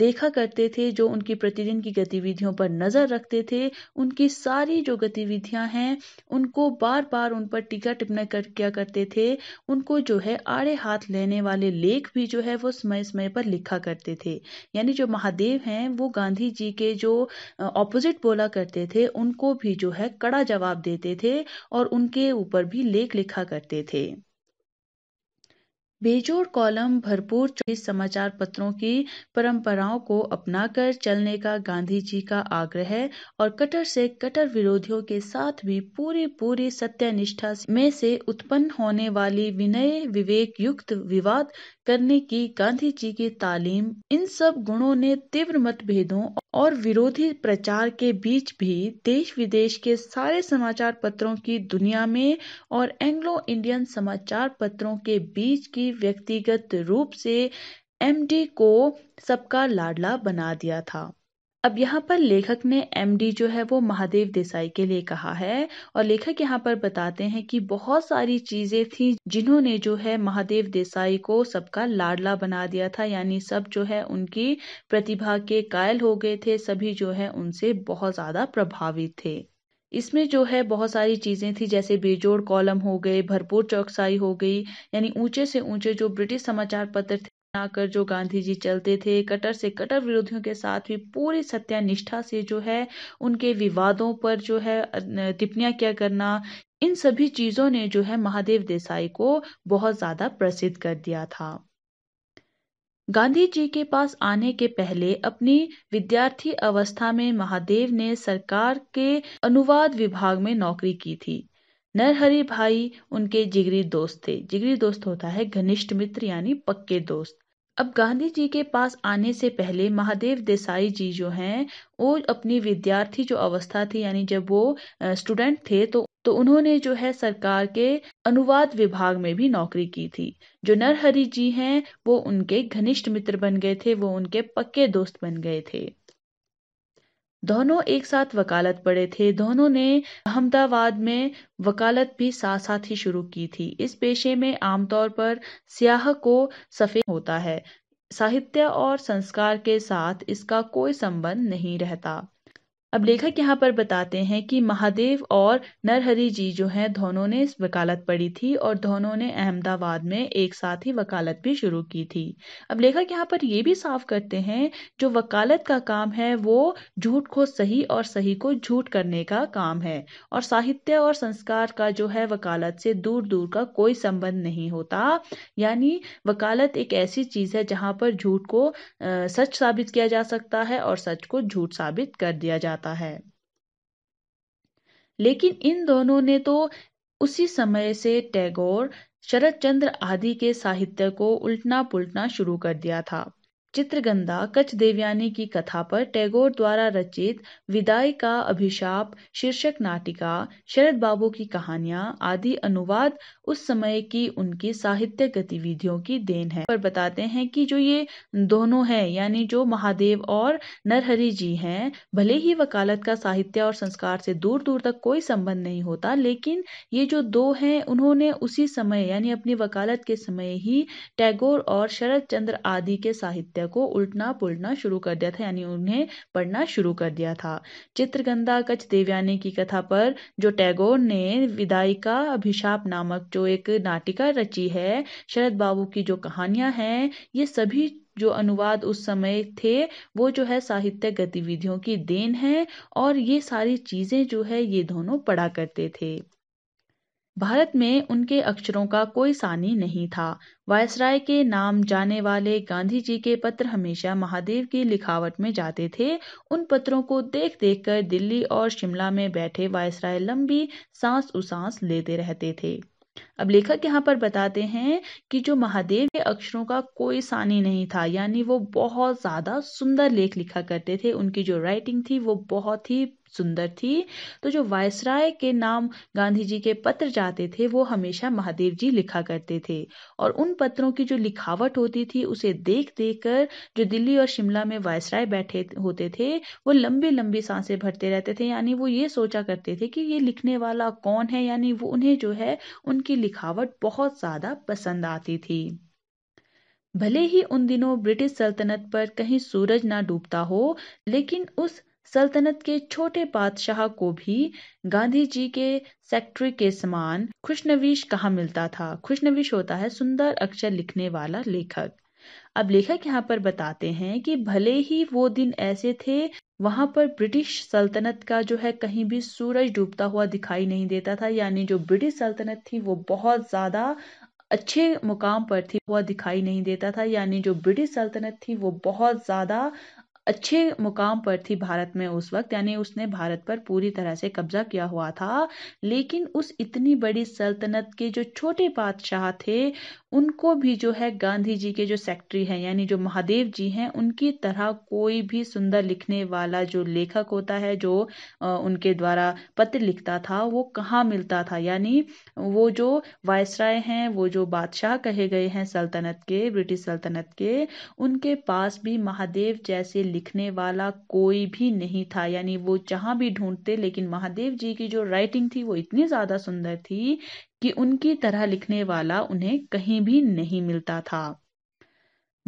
देखा करते थे जो उनकी प्रतिदिन की गतिविधियों पर नज़र रखते थे उनकी सारी जो गतिविधियां हैं उनको बार बार उन पर टीका टिप्पणी कर किया करते थे उनको जो है आड़े हाथ लेने वाले लेख भी जो है वो समय समय पर लिखा करते थे यानी जो महादेव हैं वो गांधी जी के जो ऑपोजिट बोला करते थे उनको भी जो है कड़ा जवाब देते थे और उनके ऊपर भी लेख लिखा करते थे बेजोड़ कॉलम भरपूर चौबीस समाचार पत्रों की परंपराओं को अपनाकर चलने का गांधी जी का आग्रह और कटर से कटर विरोधियों के साथ भी पूरी पूरी सत्यनिष्ठा में से उत्पन्न होने वाली विनय विवेक युक्त विवाद करने की गांधी जी की तालीम इन सब गुणों ने तीव्र मतभेदों और विरोधी प्रचार के बीच भी देश विदेश के सारे समाचार पत्रों की दुनिया में और एंग्लो इंडियन समाचार पत्रों के बीच की व्यक्तिगत रूप से एमडी को सबका लाडला बना दिया था अब यहाँ पर लेखक ने एमडी जो है वो महादेव देसाई के लिए कहा है और लेखक यहाँ पर बताते हैं कि बहुत सारी चीजें थी जिन्होंने जो है महादेव देसाई को सबका लाडला बना दिया था यानी सब जो है उनकी प्रतिभा के कायल हो गए थे सभी जो है उनसे बहुत ज्यादा प्रभावित थे इसमें जो है बहुत सारी चीज़ें थी जैसे बेजोड़ कॉलम हो गए भरपूर चौकसाई हो गई यानी ऊंचे से ऊंचे जो ब्रिटिश समाचार पत्र थे बनाकर जो गांधी जी चलते थे कटर से कटर विरोधियों के साथ भी पूरी सत्यानिष्ठा से जो है उनके विवादों पर जो है टिप्पणियां क्या करना इन सभी चीज़ों ने जो है महादेव देसाई को बहुत ज़्यादा प्रसिद्ध कर दिया था गांधी जी के पास आने के पहले अपनी विद्यार्थी अवस्था में महादेव ने सरकार के अनुवाद विभाग में नौकरी की थी नरहरि भाई उनके जिगरी दोस्त थे जिगरी दोस्त होता है घनिष्ठ मित्र यानी पक्के दोस्त अब गांधी जी के पास आने से पहले महादेव देसाई जी जो हैं वो अपनी विद्यार्थी जो अवस्था थी यानी जब वो स्टूडेंट थे तो तो उन्होंने जो है सरकार के अनुवाद विभाग में भी नौकरी की थी जो नरहरि जी हैं वो उनके घनिष्ठ मित्र बन गए थे वो उनके पक्के दोस्त बन गए थे दोनों एक साथ वकालत पढ़े थे दोनों ने अहमदाबाद में वकालत भी साथ साथ ही शुरू की थी इस पेशे में आमतौर पर सियाह को सफ़ेद होता है साहित्य और संस्कार के साथ इसका कोई संबंध नहीं रहता अब लेखक यहाँ पर बताते हैं कि महादेव और नरहरि जी जो हैं दोनों ने इस वकालत पढ़ी थी और दोनों ने अहमदाबाद में एक साथ ही वकालत भी शुरू की थी अब लेखक यहाँ पर ये भी साफ करते हैं जो वकालत का काम है वो झूठ को सही और सही को झूठ करने का काम है और साहित्य और संस्कार का जो है वकालत से दूर दूर का कोई संबंध नहीं होता यानी वकालत एक ऐसी चीज़ है जहाँ पर झूठ को आ, सच साबित किया जा सकता है और सच को झूठ साबित कर दिया जाता जाता है लेकिन इन दोनों ने तो उसी समय से टैगोर शरद चंद्र आदि के साहित्य को उल्टना पुलटना शुरू कर दिया था कच्छ देवयानी की कथा पर टैगोर द्वारा रचित विदाई का अभिशाप शीर्षक नाटिका शरद बाबू की कहानियां आदि अनुवाद उस समय की उनकी साहित्य गतिविधियों की देन है पर बताते हैं कि जो ये दोनों हैं यानी जो महादेव और नरहरि जी हैं भले ही वकालत का साहित्य और संस्कार से दूर दूर तक कोई संबंध नहीं होता लेकिन ये जो दो हैं उन्होंने उसी समय यानी अपनी वकालत के समय ही टैगोर और शरद चंद्र आदि के साहित्य साहित्य को उल्टना पुलटना शुरू कर दिया था यानी उन्हें पढ़ना शुरू कर दिया था चित्रगंधा कच्छ देवयानी की कथा पर जो टैगोर ने विदायिका अभिशाप नामक जो एक नाटिका रची है शरद बाबू की जो कहानियां हैं ये सभी जो अनुवाद उस समय थे वो जो है साहित्य गतिविधियों की देन है और ये सारी चीजें जो है ये दोनों पढ़ा करते थे भारत में उनके अक्षरों का कोई सानी नहीं था वायसराय के नाम जाने वाले गांधी जी के पत्र हमेशा महादेव की लिखावट में जाते थे उन पत्रों को देख देख कर दिल्ली और शिमला में बैठे वायसराय लंबी सांस उसांस लेते रहते थे अब लेखक यहाँ पर बताते हैं कि जो महादेव के अक्षरों का कोई सानी नहीं था यानी वो बहुत ज़्यादा सुंदर लेख लिखा करते थे उनकी जो राइटिंग थी वो बहुत ही सुंदर थी तो जो वायसराय के नाम गांधी जी के पत्र जाते थे वो हमेशा महादेव जी लिखा करते थे और उन पत्रों की जो लिखावट होती थी उसे देख देख कर जो दिल्ली और शिमला में वायसराय बैठे होते थे वो लंबी लंबी सांसें भरते रहते थे यानी वो ये सोचा करते थे कि ये लिखने वाला कौन है यानी वो उन्हें जो है उनकी लिखावट बहुत ज़्यादा पसंद आती थी भले ही उन दिनों ब्रिटिश सल्तनत पर कहीं सूरज ना डूबता हो लेकिन उस सल्तनत के छोटे बादशाह को भी गांधी जी के सेक्रेटरी के समान खुशनवीश कहा मिलता था खुशनवीश होता है सुंदर अक्षर लिखने वाला लेखक अब लेखक यहाँ पर बताते हैं कि भले ही वो दिन ऐसे थे वहां पर ब्रिटिश सल्तनत का जो है कहीं भी सूरज डूबता हुआ दिखाई नहीं देता था यानी जो ब्रिटिश सल्तनत थी वो बहुत ज्यादा अच्छे मुकाम पर थी वह दिखाई नहीं देता था यानी जो ब्रिटिश सल्तनत थी वो बहुत ज़्यादा अच्छे मुकाम पर थी भारत में उस वक्त यानी उसने भारत पर पूरी तरह से कब्जा किया हुआ था लेकिन उस इतनी बड़ी सल्तनत के जो छोटे बादशाह थे उनको भी जो है गांधी जी के जो सेक्रेटरी हैं यानी जो महादेव जी हैं उनकी तरह कोई भी सुंदर लिखने वाला जो लेखक होता है जो उनके द्वारा पत्र लिखता था वो कहाँ मिलता था यानी वो जो वायसराय हैं वो जो बादशाह कहे गए हैं सल्तनत के ब्रिटिश सल्तनत के उनके पास भी महादेव जैसे लिखने वाला कोई भी नहीं था यानी वो जहां भी ढूंढते लेकिन महादेव जी की जो राइटिंग थी वो इतनी ज़्यादा सुंदर थी कि उनकी तरह लिखने वाला उन्हें कहीं भी नहीं मिलता था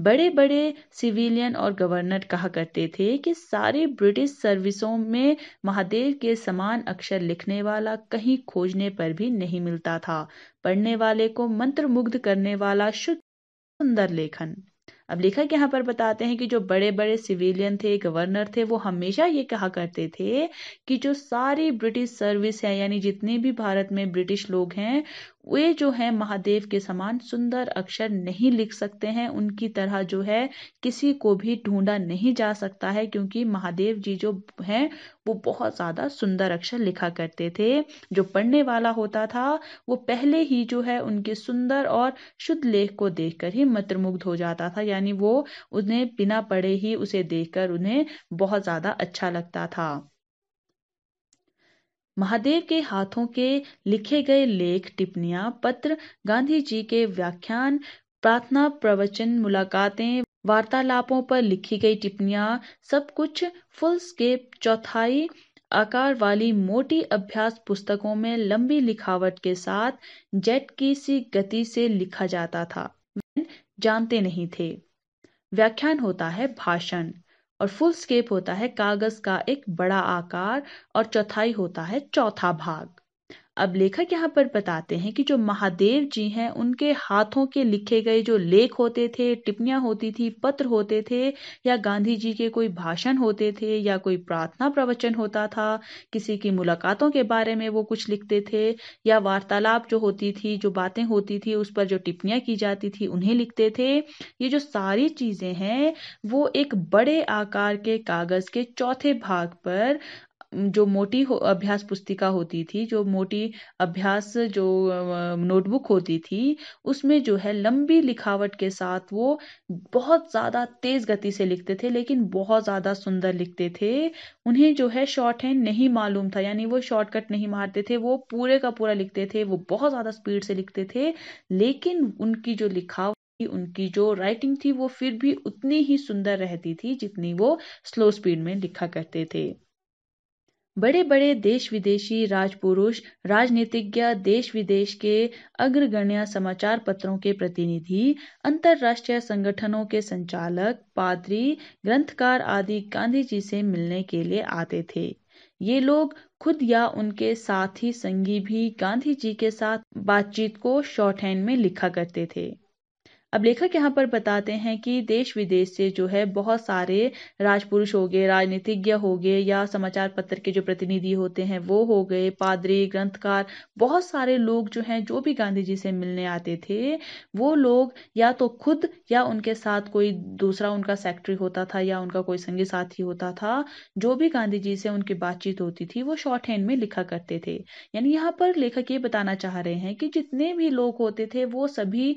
बड़े बड़े सिविलियन और गवर्नर कहा करते थे कि सारे ब्रिटिश सर्विसों में महादेव के समान अक्षर लिखने वाला कहीं खोजने पर भी नहीं मिलता था पढ़ने वाले को मंत्रमुग्ध करने वाला शुद्ध सुंदर लेखन अब लेखक यहाँ पर बताते हैं कि जो बड़े बड़े सिविलियन थे गवर्नर थे वो हमेशा ये कहा करते थे कि जो सारी ब्रिटिश सर्विस है यानी जितने भी भारत में ब्रिटिश लोग हैं वे जो है महादेव के समान सुंदर अक्षर नहीं लिख सकते हैं उनकी तरह जो है किसी को भी ढूंढा नहीं जा सकता है क्योंकि महादेव जी जो हैं वो बहुत ज़्यादा सुंदर अक्षर लिखा करते थे जो पढ़ने वाला होता था वो पहले ही जो है उनके सुंदर और शुद्ध लेख को देखकर ही मंत्रमुग्ध हो जाता था यानी वो उन्हें बिना पढ़े ही उसे देखकर उन्हें बहुत ज़्यादा अच्छा लगता था महादेव के हाथों के लिखे गए लेख टिप्पणियां पत्र गांधी जी के व्याख्यान प्रार्थना प्रवचन मुलाकातें वार्तालापों पर लिखी गई टिप्पणियां सब कुछ फुल स्केप चौथाई आकार वाली मोटी अभ्यास पुस्तकों में लंबी लिखावट के साथ जेट की सी गति से लिखा जाता था जानते नहीं थे व्याख्यान होता है भाषण और फुल स्केप होता है कागज का एक बड़ा आकार और चौथाई होता है चौथा भाग अब लेखक यहाँ पर बताते हैं कि जो महादेव जी हैं उनके हाथों के लिखे गए जो लेख होते थे टिप्पणियां होती थी पत्र होते थे या गांधी जी के कोई भाषण होते थे या कोई प्रार्थना प्रवचन होता था किसी की मुलाकातों के बारे में वो कुछ लिखते थे या वार्तालाप जो होती थी जो बातें होती थी उस पर जो टिप्पणियां की जाती थी उन्हें लिखते थे ये जो सारी चीजें हैं वो एक बड़े आकार के कागज के चौथे भाग पर जो मोटी अभ्यास पुस्तिका होती थी जो मोटी अभ्यास जो नोटबुक होती थी उसमें जो है लंबी लिखावट के साथ वो बहुत ज़्यादा तेज़ गति से लिखते थे लेकिन बहुत ज़्यादा सुंदर लिखते थे उन्हें जो है शॉर्ट हैंड नहीं मालूम था यानी वो शॉर्टकट नहीं मारते थे वो पूरे का पूरा लिखते थे वो बहुत ज़्यादा स्पीड से लिखते थे लेकिन उनकी जो लिखावट थी उनकी जो राइटिंग थी वो फिर भी उतनी ही सुंदर रहती थी जितनी वो स्लो स्पीड में लिखा करते थे बड़े बड़े देश विदेशी राजपुरुष राजनीतिज्ञ देश विदेश के अग्रगण्य समाचार पत्रों के प्रतिनिधि अंतर्राष्ट्रीय संगठनों के संचालक पादरी ग्रंथकार आदि गांधी जी से मिलने के लिए आते थे ये लोग खुद या उनके साथी संगी भी गांधी जी के साथ बातचीत को शॉर्ट हैंड में लिखा करते थे अब लेखक यहाँ पर बताते हैं कि देश विदेश से जो है बहुत सारे राजपुरुष हो गए राजनीतिज्ञ हो गए या समाचार पत्र के जो प्रतिनिधि होते हैं वो हो गए पादरी ग्रंथकार बहुत सारे लोग जो हैं जो भी गांधी जी से मिलने आते थे वो लोग या तो खुद या उनके साथ कोई दूसरा उनका सेक्रेटरी होता था या उनका कोई संगी साथी होता था जो भी गांधी जी से उनकी बातचीत होती थी वो शॉर्ट हैंड में लिखा करते थे यानी यहाँ पर लेखक ये बताना चाह रहे हैं कि जितने भी लोग होते थे वो सभी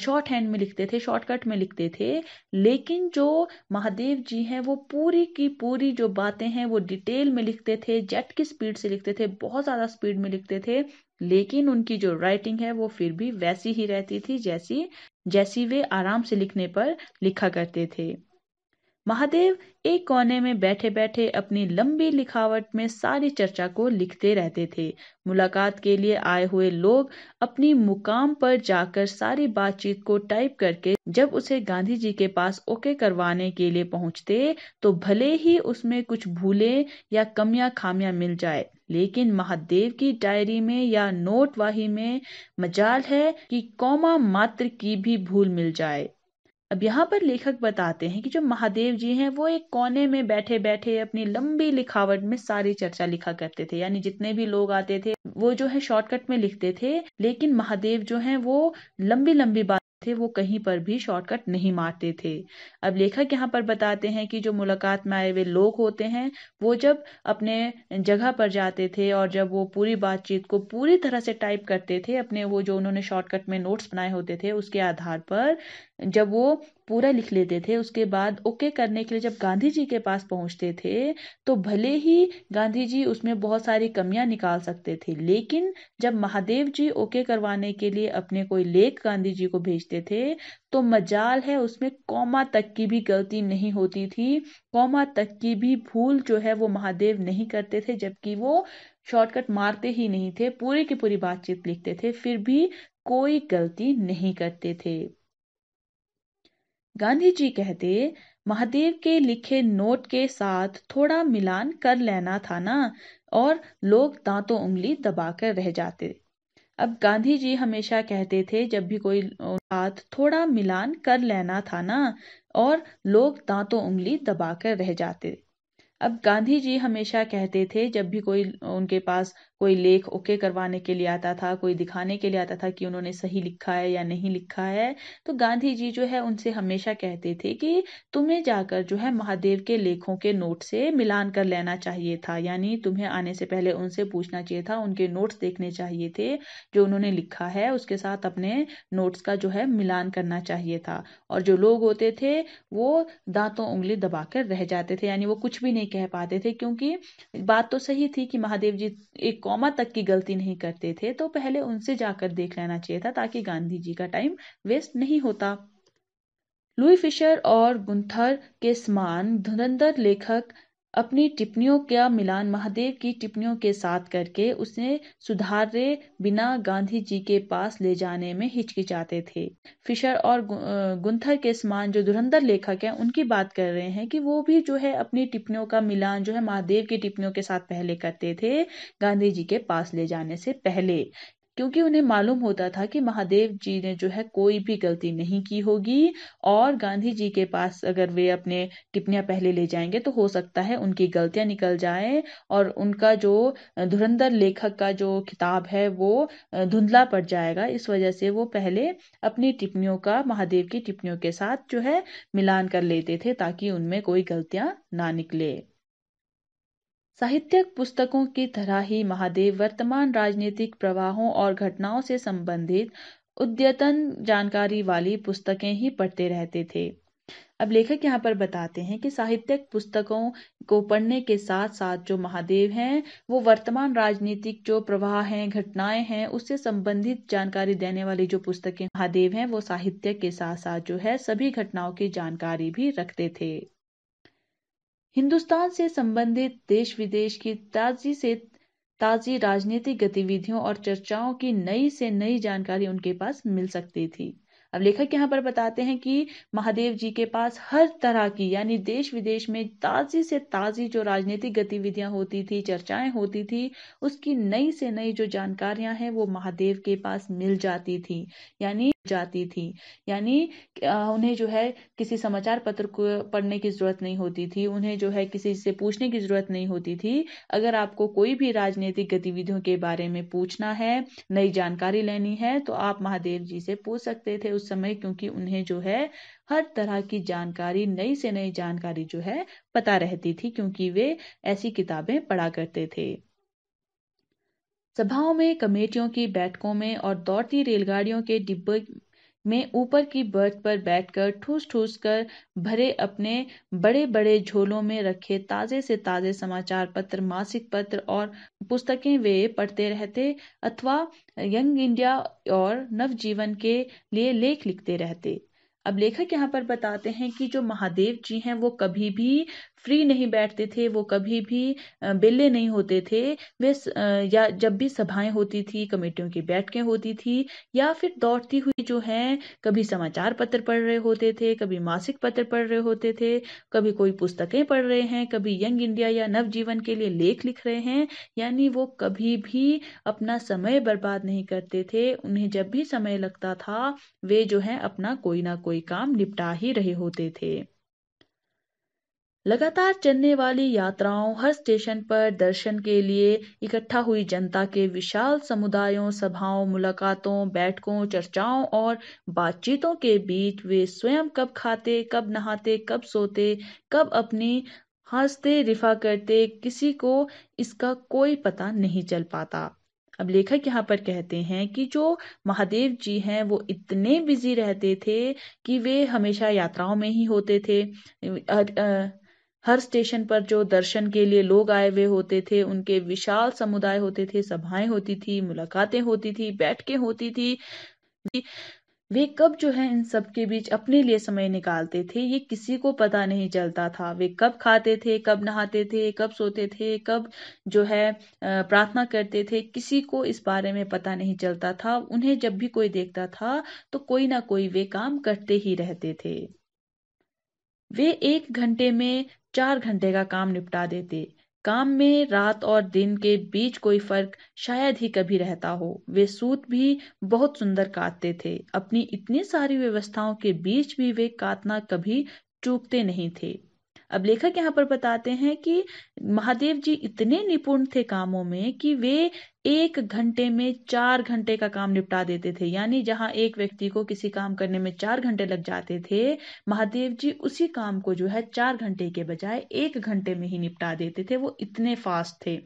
शॉर्ट हैंड में लिखते थे शॉर्टकट में लिखते थे लेकिन जो महादेव जी हैं वो पूरी की पूरी जो बातें हैं वो डिटेल में लिखते थे जेट की स्पीड से लिखते थे बहुत ज़्यादा स्पीड में लिखते थे लेकिन उनकी जो राइटिंग है वो फिर भी वैसी ही रहती थी जैसी जैसी वे आराम से लिखने पर लिखा करते थे महादेव एक कोने में बैठे बैठे अपनी लंबी लिखावट में सारी चर्चा को लिखते रहते थे मुलाकात के लिए आए हुए लोग अपनी मुकाम पर जाकर सारी बातचीत को टाइप करके जब उसे गांधी जी के पास ओके करवाने के लिए पहुंचते तो भले ही उसमें कुछ भूले या कमियां खामियां मिल जाए लेकिन महादेव की डायरी में या नोटवाही में मजाल है कि कौमा मात्र की भी भूल मिल जाए अब यहाँ पर लेखक बताते हैं कि जो महादेव जी हैं वो एक कोने में बैठे बैठे अपनी लंबी लिखावट में सारी चर्चा लिखा करते थे यानी जितने भी लोग आते थे वो जो है शॉर्टकट में लिखते थे लेकिन महादेव जो हैं वो लंबी लंबी बात थे वो कहीं पर भी शॉर्टकट नहीं मारते थे अब लेखक यहाँ पर बताते हैं कि जो मुलाकात में आए हुए लोग होते हैं वो जब अपने जगह पर जाते थे और जब वो पूरी बातचीत को पूरी तरह से टाइप करते थे अपने वो जो उन्होंने शॉर्टकट में नोट्स बनाए होते थे उसके आधार पर जब वो पूरा लिख लेते थे उसके बाद ओके करने के लिए जब गांधी जी के पास पहुंचते थे तो भले ही गांधी जी उसमें बहुत सारी कमियां निकाल सकते थे लेकिन जब महादेव जी ओके करवाने के लिए अपने कोई लेख गांधी जी को भेजते थे तो मजाल है उसमें कौमा तक की भी गलती नहीं होती थी कौमा तक की भी भूल जो है वो महादेव नहीं करते थे जबकि वो शॉर्टकट मारते ही नहीं थे पूरी की पूरी बातचीत लिखते थे फिर भी कोई गलती नहीं करते थे गांधी जी कहते महादेव के लिखे नोट के साथ थोड़ा मिलान कर लेना था ना और लोग दांतों उंगली दबाकर रह जाते अब गांधी जी हमेशा कहते थे जब भी कोई साथ थोड़ा मिलान कर लेना था ना और लोग दांतों उंगली दबाकर रह जाते अब गांधी जी हमेशा कहते थे जब भी कोई उनके पास कोई लेख ओके करवाने के लिए आता था कोई दिखाने के लिए आता था कि उन्होंने सही लिखा है या नहीं लिखा है तो गांधी जी जो है उनसे हमेशा कहते थे कि तुम्हें जाकर जो है महादेव के लेखों के नोट से मिलान कर लेना चाहिए था यानी तुम्हें आने से पहले उनसे पूछना चाहिए था उनके नोट्स देखने चाहिए थे जो उन्होंने लिखा है उसके साथ अपने नोट्स का जो है मिलान करना चाहिए था और जो लोग होते थे वो दांतों उंगली दबाकर रह जाते थे यानी वो कुछ भी नहीं कह पाते थे क्योंकि बात तो सही थी कि महादेव जी एक कॉमा तक की गलती नहीं करते थे तो पहले उनसे जाकर देख लेना चाहिए था ताकि गांधी जी का टाइम वेस्ट नहीं होता लुई फिशर और गुंथर के समान धुरंधर लेखक अपनी टिप्पणियों का मिलान महादेव की टिप्पणियों के साथ करके उसे सुधारे बिना गांधी जी के पास ले जाने में हिचकिचाते थे फिशर और गुंथर के समान जो धुरंधर लेखक हैं उनकी बात कर रहे हैं कि वो भी जो है अपनी टिप्पणियों का मिलान जो है महादेव की टिप्पणियों के साथ पहले करते थे गांधी जी के पास ले जाने से पहले क्योंकि उन्हें मालूम होता था कि महादेव जी ने जो है कोई भी गलती नहीं की होगी और गांधी जी के पास अगर वे अपने टिप्पणियां पहले ले जाएंगे तो हो सकता है उनकी गलतियां निकल जाए और उनका जो धुरंधर लेखक का जो किताब है वो धुंधला पड़ जाएगा इस वजह से वो पहले अपनी टिप्पणियों का महादेव की टिप्पणियों के साथ जो है मिलान कर लेते थे ताकि उनमें कोई गलतियां ना निकले साहित्यिक पुस्तकों की तरह ही महादेव वर्तमान राजनीतिक प्रवाहों और घटनाओं से संबंधित अद्यतन जानकारी वाली पुस्तकें ही पढ़ते रहते थे अब लेखक यहाँ पर बताते हैं कि साहित्यिक पुस्तकों को पढ़ने के साथ साथ जो महादेव हैं वो वर्तमान राजनीतिक जो प्रवाह हैं घटनाएं हैं उससे संबंधित जानकारी देने वाली जो पुस्तकें महादेव हैं वो साहित्य के साथ साथ जो है सभी घटनाओं की जानकारी भी रखते थे हिंदुस्तान से संबंधित देश विदेश की ताजी से ताजी राजनीतिक गतिविधियों और चर्चाओं की नई से नई जानकारी उनके पास मिल सकती थी अब लेखक यहाँ पर बताते हैं कि महादेव जी के पास हर तरह की यानी देश विदेश में ताजी से ताजी जो राजनीतिक गतिविधियां होती थी चर्चाएं होती थी उसकी नई से नई जो जानकारियां हैं वो महादेव के पास मिल जाती थी यानी जाती थी यानी उन्हें जो है किसी समाचार पत्र को पढ़ने की ज़रूरत नहीं होती थी उन्हें जो है किसी से पूछने की ज़रूरत नहीं होती थी अगर आपको कोई भी राजनीतिक गतिविधियों के बारे में पूछना है नई जानकारी लेनी है तो आप महादेव जी से पूछ सकते थे उस समय क्योंकि उन्हें जो है हर तरह की जानकारी नई से नई जानकारी जो है पता रहती थी क्योंकि वे ऐसी किताबें पढ़ा करते थे सभाओं में कमेटियों की बैठकों में और दौड़ती रेलगाड़ियों के डिब्बे में ऊपर की बर्थ पर बैठकर ठूस ठूस कर भरे अपने बड़े बड़े झोलों में रखे ताजे से ताजे समाचार पत्र मासिक पत्र और पुस्तकें वे पढ़ते रहते अथवा यंग इंडिया और नवजीवन के लिए लेख लिखते रहते अब लेखक यहाँ पर बताते हैं कि जो महादेव जी हैं वो कभी भी फ्री नहीं बैठते थे वो कभी भी बेले नहीं होते थे वे या जब भी सभाएं होती थी कमेटियों की बैठकें होती थी या फिर दौड़ती हुई जो हैं कभी समाचार पत्र पढ़ रहे होते थे कभी मासिक पत्र पढ़ रहे होते थे कभी कोई पुस्तकें पढ़ रहे हैं कभी यंग इंडिया या नवजीवन के लिए लेख लिख रहे हैं यानी वो कभी भी अपना समय बर्बाद नहीं करते थे उन्हें जब भी समय लगता था वे जो है अपना कोई ना कोई काम निपटा ही रहे होते थे लगातार चलने वाली यात्राओं हर स्टेशन पर दर्शन के लिए इकट्ठा हुई जनता के विशाल समुदायों सभाओं मुलाकातों बैठकों चर्चाओं और बातचीतों के बीच वे स्वयं कब खाते कब नहाते कब सोते कब अपनी हंसते रिफा करते किसी को इसका कोई पता नहीं चल पाता अब लेखक यहाँ पर कहते हैं कि जो महादेव जी हैं वो इतने बिजी रहते थे कि वे हमेशा यात्राओं में ही होते थे हर स्टेशन पर जो दर्शन के लिए लोग आए हुए होते थे उनके विशाल समुदाय होते थे सभाएं होती थी मुलाकातें होती थी बैठकें होती थी वे कब जो है इन सब के बीच अपने लिए समय निकालते थे ये किसी को पता नहीं चलता था वे कब खाते थे कब नहाते थे कब सोते थे कब जो है प्रार्थना करते थे किसी को इस बारे में पता नहीं चलता था उन्हें जब भी कोई देखता था तो कोई ना कोई वे काम करते ही रहते थे वे एक घंटे में चार घंटे का काम निपटा देते काम में रात और दिन के बीच कोई फर्क शायद ही कभी रहता हो वे सूत भी बहुत सुंदर काटते थे अपनी इतनी सारी व्यवस्थाओं के बीच भी वे काटना कभी चूकते नहीं थे अब लेखक यहाँ पर बताते हैं कि महादेव जी इतने निपुण थे कामों में कि वे एक घंटे में चार घंटे का काम निपटा देते थे यानी जहां एक व्यक्ति को किसी काम करने में चार घंटे लग जाते थे महादेव जी उसी काम को जो है चार घंटे के बजाय एक घंटे में ही निपटा देते थे वो इतने फास्ट थे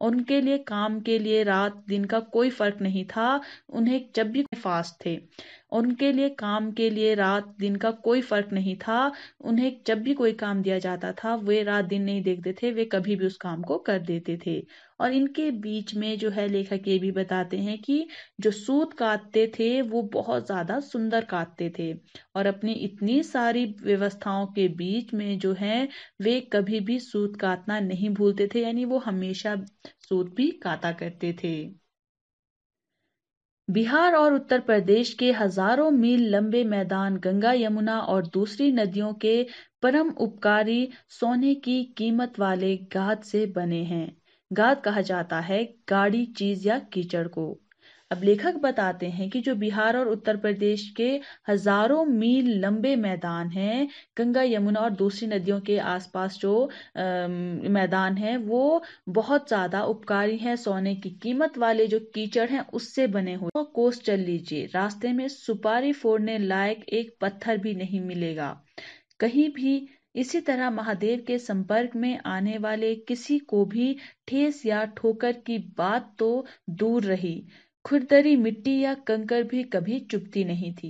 और उनके लिए काम के लिए रात दिन का कोई फ़र्क नहीं था उन्हें जब भी फास्ट थे और उनके लिए काम के लिए रात दिन का कोई फ़र्क नहीं था उन्हें जब भी कोई काम दिया जाता था वे रात दिन नहीं देखते थे वे कभी भी उस काम को कर देते थे और इनके बीच में जो है लेखक ये भी बताते हैं कि जो सूत काटते थे वो बहुत ज़्यादा सुंदर काटते थे और अपनी इतनी सारी व्यवस्थाओं के बीच में जो है वे कभी भी सूत काटना नहीं भूलते थे यानी वो हमेशा सूत भी काता करते थे बिहार और उत्तर प्रदेश के हजारों मील लंबे मैदान गंगा यमुना और दूसरी नदियों के परम उपकारी सोने की कीमत वाले गाद से बने हैं गाद कहा जाता है गाड़ी चीज या कीचड़ को अब लेखक बताते हैं कि जो बिहार और उत्तर प्रदेश के हजारों मील लंबे मैदान हैं गंगा यमुना और दूसरी नदियों के आसपास जो आ, मैदान हैं वो बहुत ज़्यादा उपकारी हैं सोने की कीमत वाले जो कीचड़ हैं उससे बने हुए तो कोस चल लीजिए रास्ते में सुपारी फोड़ने लायक एक पत्थर भी नहीं मिलेगा कहीं भी इसी तरह महादेव के संपर्क में आने वाले किसी को भी ठेस या ठोकर की बात तो दूर रही खुरदरी मिट्टी या कंकर भी कभी चुपती नहीं थी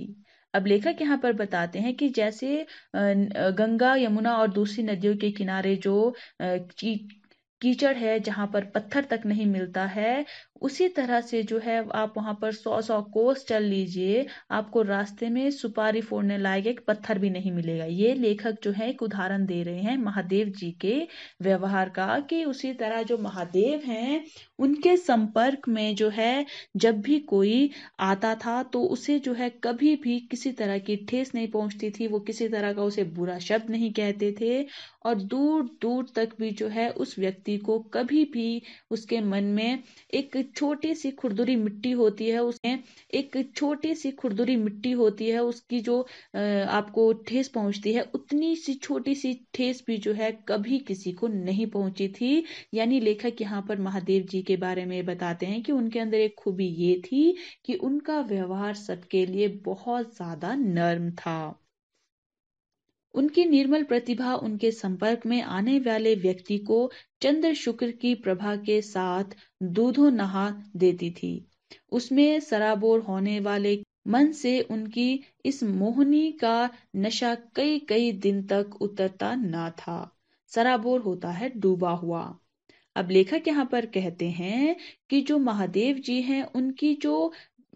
अब लेखक यहाँ पर बताते हैं कि जैसे गंगा यमुना और दूसरी नदियों के किनारे जो कीचड़ है जहाँ पर पत्थर तक नहीं मिलता है उसी तरह से जो है आप वहां पर सौ सौ कोस चल लीजिए आपको रास्ते में सुपारी फोड़ने लायक एक पत्थर भी नहीं मिलेगा ये लेखक जो है एक उदाहरण दे रहे हैं महादेव जी के व्यवहार का कि उसी तरह जो महादेव हैं उनके संपर्क में जो है जब भी कोई आता था तो उसे जो है कभी भी किसी तरह की ठेस नहीं पहुंचती थी वो किसी तरह का उसे बुरा शब्द नहीं कहते थे और दूर दूर तक भी जो है उस व्यक्ति को कभी भी उसके मन में एक छोटी सी खुरदुरी मिट्टी होती है उसमें एक छोटी सी खुरदुरी मिट्टी होती है उसकी जो आपको ठेस पहुंचती है उतनी सी छोटी सी ठेस भी जो है कभी किसी को नहीं पहुंची थी यानी लेखक यहाँ पर महादेव जी के बारे में बताते हैं कि उनके अंदर एक खूबी ये थी कि उनका व्यवहार सबके लिए बहुत ज्यादा नर्म था उनकी निर्मल प्रतिभा उनके संपर्क में आने वाले व्यक्ति को चंद्र शुक्र की प्रभा के साथ दूधो नहा देती थी उसमें सराबोर होने वाले मन से उनकी इस मोहनी का नशा कई कई दिन तक उतरता ना था सराबोर होता है डूबा हुआ अब लेखक यहाँ पर कहते हैं कि जो महादेव जी हैं उनकी जो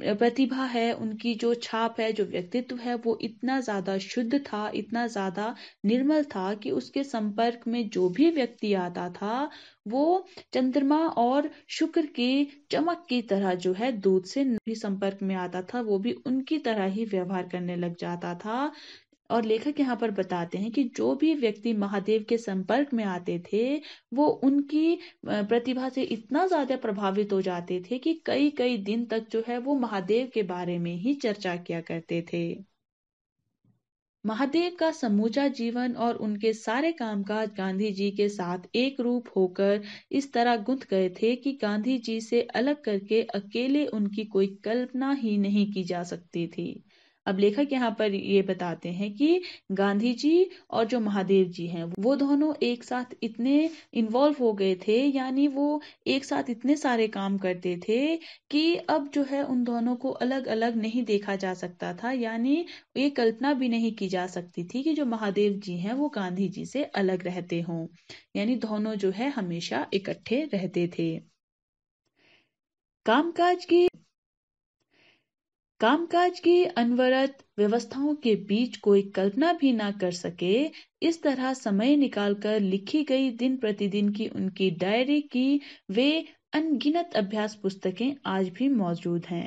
प्रतिभा है उनकी जो छाप है जो व्यक्तित्व है वो इतना ज़्यादा शुद्ध था इतना ज़्यादा निर्मल था कि उसके संपर्क में जो भी व्यक्ति आता था वो चंद्रमा और शुक्र की चमक की तरह जो है दूध से भी संपर्क में आता था वो भी उनकी तरह ही व्यवहार करने लग जाता था और लेखक यहाँ पर बताते हैं कि जो भी व्यक्ति महादेव के संपर्क में आते थे वो उनकी प्रतिभा से इतना ज़्यादा प्रभावित हो जाते थे कि कई कई दिन तक जो है वो महादेव के बारे में ही चर्चा किया करते थे महादेव का समूचा जीवन और उनके सारे कामकाज गांधी जी के साथ एक रूप होकर इस तरह गुंथ गए थे कि गांधी जी से अलग करके अकेले उनकी कोई कल्पना ही नहीं की जा सकती थी अब लेखक यहाँ पर ये बताते हैं कि गांधी जी और जो महादेव जी हैं वो दोनों एक साथ इतने इन्वॉल्व हो गए थे यानी वो एक साथ इतने सारे काम करते थे कि अब जो है उन दोनों को अलग अलग नहीं देखा जा सकता था यानी ये कल्पना भी नहीं की जा सकती थी कि जो महादेव जी हैं वो गांधी जी से अलग रहते हों यानी दोनों जो है हमेशा इकट्ठे रहते थे कामकाज की कामकाज की अनवरत व्यवस्थाओं के बीच कोई कल्पना भी ना कर सके इस तरह समय निकालकर लिखी गई दिन प्रतिदिन की उनकी डायरी की वे अनगिनत अभ्यास पुस्तकें आज भी मौजूद हैं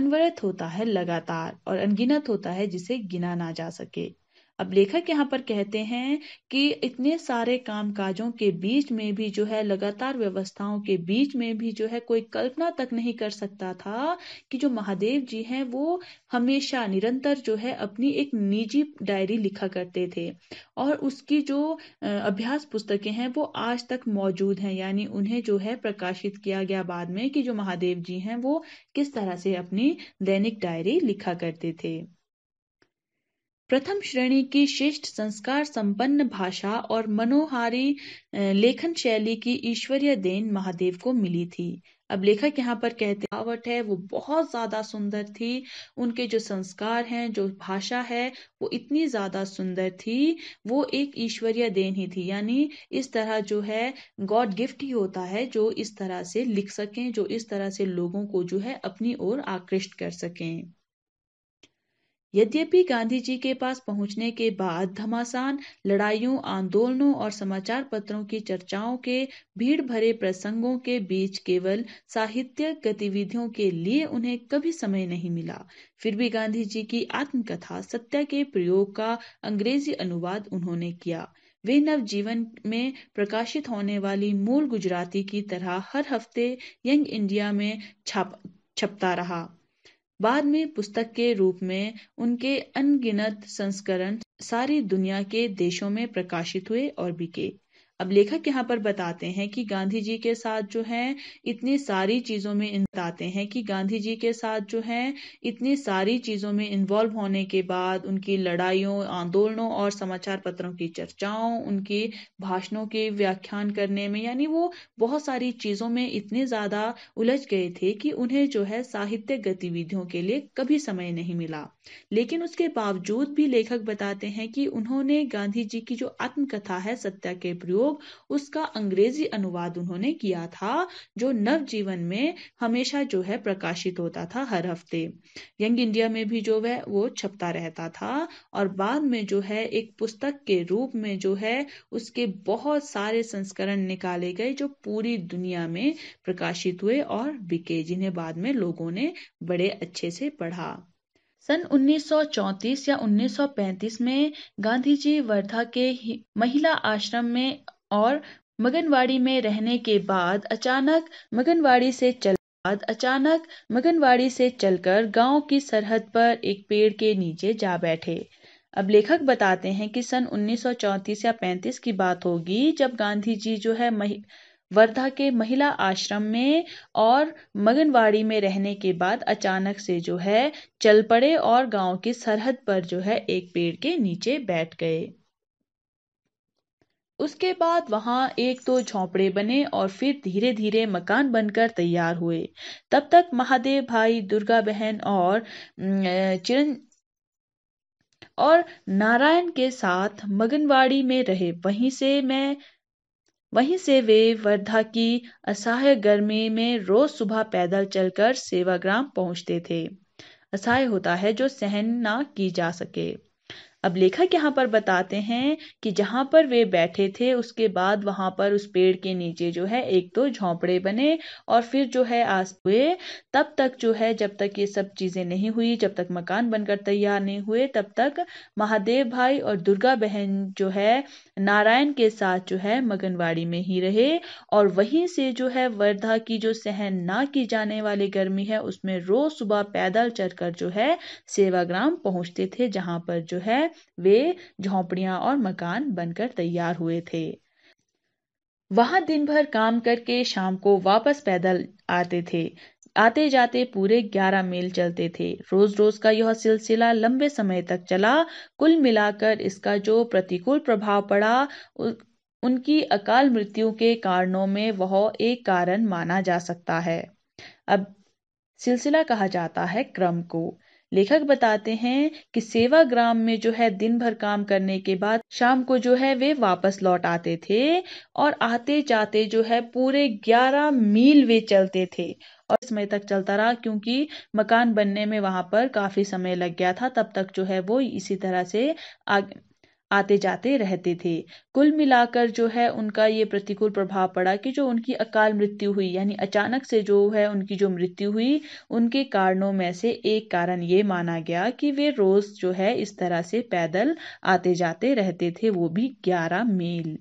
अनवरत होता है लगातार और अनगिनत होता है जिसे गिना ना जा सके अब लेखक यहाँ पर कहते हैं कि इतने सारे काम काजों के बीच में भी जो है लगातार व्यवस्थाओं के बीच में भी जो है कोई कल्पना तक नहीं कर सकता था कि जो महादेव जी हैं वो हमेशा निरंतर जो है अपनी एक निजी डायरी लिखा करते थे और उसकी जो अभ्यास पुस्तकें हैं वो आज तक मौजूद हैं यानी उन्हें जो है प्रकाशित किया गया बाद में कि जो महादेव जी हैं वो किस तरह से अपनी दैनिक डायरी लिखा करते थे प्रथम श्रेणी की शिष्ट संस्कार संपन्न भाषा और मनोहारी लेखन शैली की ईश्वरीय देन महादेव को मिली थी अब लेखक यहाँ पर कहते हैं है वो बहुत ज्यादा सुंदर थी उनके जो संस्कार हैं जो भाषा है वो इतनी ज्यादा सुंदर थी वो एक ईश्वरीय देन ही थी यानी इस तरह जो है गॉड गिफ्ट ही होता है जो इस तरह से लिख सकें जो इस तरह से लोगों को जो है अपनी ओर आकृष्ट कर सकें यद्यपि गांधी जी के पास पहुंचने के बाद घमासान लड़ाइयों आंदोलनों और समाचार पत्रों की चर्चाओं के भीड़ भरे प्रसंगों के बीच केवल साहित्यिक गतिविधियों के लिए उन्हें कभी समय नहीं मिला फिर भी गांधी जी की आत्मकथा सत्य के प्रयोग का अंग्रेजी अनुवाद उन्होंने किया वे नवजीवन में प्रकाशित होने वाली मूल गुजराती की तरह हर हफ्ते यंग इंडिया में छपता रहा बाद में पुस्तक के रूप में उनके अनगिनत संस्करण सारी दुनिया के देशों में प्रकाशित हुए और बिके अब लेखक यहाँ पर बताते हैं कि गांधी जी के साथ जो है इतनी सारी चीज़ों में बताते हैं कि गांधी जी के साथ जो है इतनी सारी चीज़ों में इन्वॉल्व होने के बाद उनकी लड़ाइयों आंदोलनों और समाचार पत्रों की चर्चाओं उनके भाषणों के व्याख्यान करने में यानी वो बहुत सारी चीज़ों में इतने ज़्यादा उलझ गए थे कि उन्हें जो है साहित्य गतिविधियों के लिए कभी समय नहीं मिला लेकिन उसके बावजूद भी लेखक बताते हैं कि उन्होंने गांधी जी की जो आत्मकथा है सत्या के प्रयोग उसका अंग्रेजी अनुवाद उन्होंने किया था जो नवजीवन में हमेशा जो है प्रकाशित होता था हर हफ्ते यंग इंडिया में भी जो है वो छपता रहता था और बाद में जो है एक पुस्तक के रूप में जो है उसके बहुत सारे संस्करण निकाले गए जो पूरी दुनिया में प्रकाशित हुए और बिके जिन्हें बाद में लोगों ने बड़े अच्छे से पढ़ा सन 1934 या 1935 में गांधी जी वर्धा के महिला आश्रम में और मगनवाड़ी में रहने के बाद अचानक मगनवाड़ी से चल बाद अचानक मगनवाड़ी से चलकर गांव की सरहद पर एक पेड़ के नीचे जा बैठे अब लेखक बताते हैं कि सन 1934 या 35 की बात होगी जब गांधी जी जो है मह... वर्धा के महिला आश्रम में और मगनवाड़ी में रहने के बाद अचानक से जो है चल पड़े और गांव की सरहद पर जो है एक पेड़ के नीचे बैठ गए उसके बाद वहां एक तो झोंपड़े बने और फिर धीरे धीरे मकान बनकर तैयार हुए तब तक महादेव भाई दुर्गा बहन और चिरं और नारायण के साथ मगनवाड़ी में रहे वहीं से मैं वहीं से वे वर्धा की असहाय गर्मी में रोज सुबह पैदल चलकर सेवाग्राम पहुंचते थे असहाय होता है जो सहन ना की जा सके अब लेखक यहाँ पर बताते हैं कि जहाँ पर वे बैठे थे उसके बाद वहाँ पर उस पेड़ के नीचे जो है एक तो झोंपड़े बने और फिर जो है आस हुए तब तक जो है जब तक ये सब चीज़ें नहीं हुई जब तक मकान बनकर तैयार नहीं हुए तब तक महादेव भाई और दुर्गा बहन जो है नारायण के साथ जो है मगनवाड़ी में ही रहे और वहीं से जो है वर्धा की जो सहन ना की जाने वाली गर्मी है उसमें रोज सुबह पैदल चढ़कर जो है सेवाग्राम पहुंचते थे जहां पर जो है वे झोंपड़ियां और मकान बनकर तैयार हुए थे वहां दिन भर काम करके शाम को वापस पैदल आते थे आते जाते पूरे ग्यारह मील चलते थे रोज रोज का यह सिलसिला लंबे समय तक चला कुल मिलाकर इसका जो प्रतिकूल प्रभाव पड़ा उनकी अकाल मृत्यु के कारणों में वह एक कारण माना जा सकता है अब सिलसिला कहा जाता है क्रम को लेखक बताते हैं कि ग्राम में जो है दिन भर काम करने के बाद शाम को जो है वे वापस लौट आते थे और आते जाते जो है पूरे ग्यारह मील वे चलते थे और समय तक चलता रहा क्योंकि मकान बनने में वहां पर काफ़ी समय लग गया था तब तक जो है वो इसी तरह से आगे आते जाते रहते थे कुल मिलाकर जो है उनका ये प्रतिकूल प्रभाव पड़ा कि जो उनकी अकाल मृत्यु हुई यानी अचानक से जो है उनकी जो मृत्यु हुई उनके कारणों में से एक कारण ये माना गया कि वे रोज जो है इस तरह से पैदल आते जाते रहते थे वो भी ग्यारह मील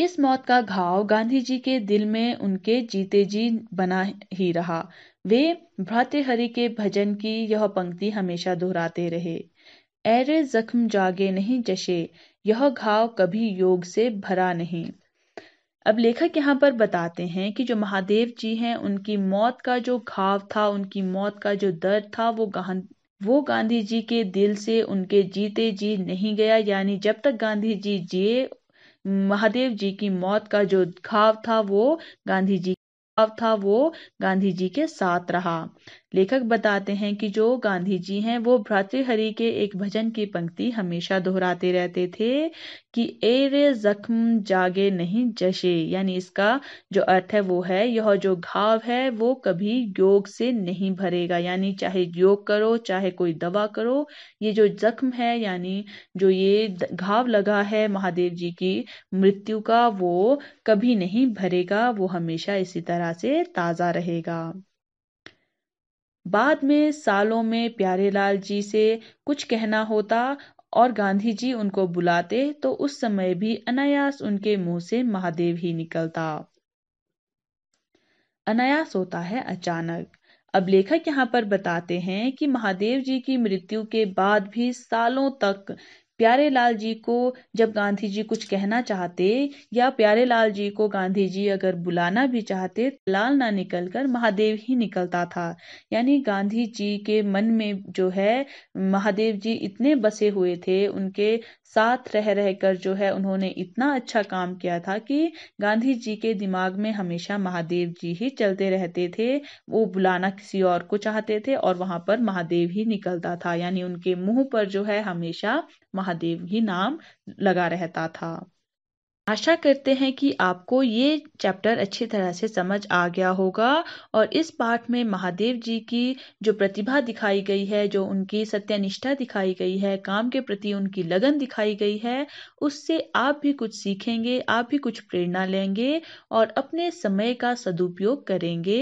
इस मौत का घाव गांधी जी के दिल में उनके जीते जी बना ही रहा वे भ्रातृहरि के भजन की यह पंक्ति हमेशा दोहराते रहे ऐरे जख्म जागे नहीं जशे यह घाव कभी योग से भरा नहीं अब लेखक यहाँ पर बताते हैं कि जो महादेव जी हैं उनकी मौत का जो घाव था उनकी मौत का जो दर्द था वो गहन वो गांधी जी के दिल से उनके जीते जी नहीं गया यानी जब तक गांधी जी जिए महादेव जी की मौत का जो घाव था वो गांधी जी घाव था वो गांधी जी के साथ रहा लेखक बताते हैं कि जो गांधी जी हैं वो भ्रातृहरि के एक भजन की पंक्ति हमेशा दोहराते रहते थे कि एरे जख्म जागे नहीं जशे यानी इसका जो अर्थ है वो है यह जो घाव है वो कभी योग से नहीं भरेगा यानी चाहे योग करो चाहे कोई दवा करो ये जो जख्म है यानी जो ये घाव लगा है महादेव जी की मृत्यु का वो कभी नहीं भरेगा वो हमेशा इसी तरह से ताज़ा रहेगा बाद में सालों में प्यारेलाल जी से कुछ कहना होता और गांधी जी उनको बुलाते तो उस समय भी अनायास उनके मुंह से महादेव ही निकलता अनायास होता है अचानक अब लेखक यहाँ पर बताते हैं कि महादेव जी की मृत्यु के बाद भी सालों तक प्यारे लाल जी को जब गांधी जी कुछ कहना चाहते या प्यारे लाल जी को गांधी जी अगर बुलाना भी चाहते लाल ना निकलकर महादेव ही निकलता था यानी गांधी जी के मन में जो है महादेव जी इतने बसे हुए थे उनके साथ रह रहकर जो है उन्होंने इतना अच्छा काम किया था कि गांधी जी के दिमाग में हमेशा महादेव जी ही चलते रहते थे वो बुलाना किसी और को चाहते थे और वहां पर महादेव ही निकलता था यानी उनके मुंह पर जो है हमेशा महादेव ही नाम लगा रहता था आशा करते हैं कि आपको ये चैप्टर अच्छी तरह से समझ आ गया होगा और इस पाठ में महादेव जी की जो प्रतिभा दिखाई गई है जो उनकी सत्यनिष्ठा दिखाई गई है काम के प्रति उनकी लगन दिखाई गई है उससे आप भी कुछ सीखेंगे आप भी कुछ प्रेरणा लेंगे और अपने समय का सदुपयोग करेंगे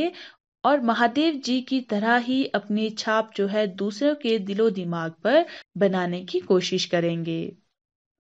और महादेव जी की तरह ही अपनी छाप जो है दूसरों के दिलो दिमाग पर बनाने की कोशिश करेंगे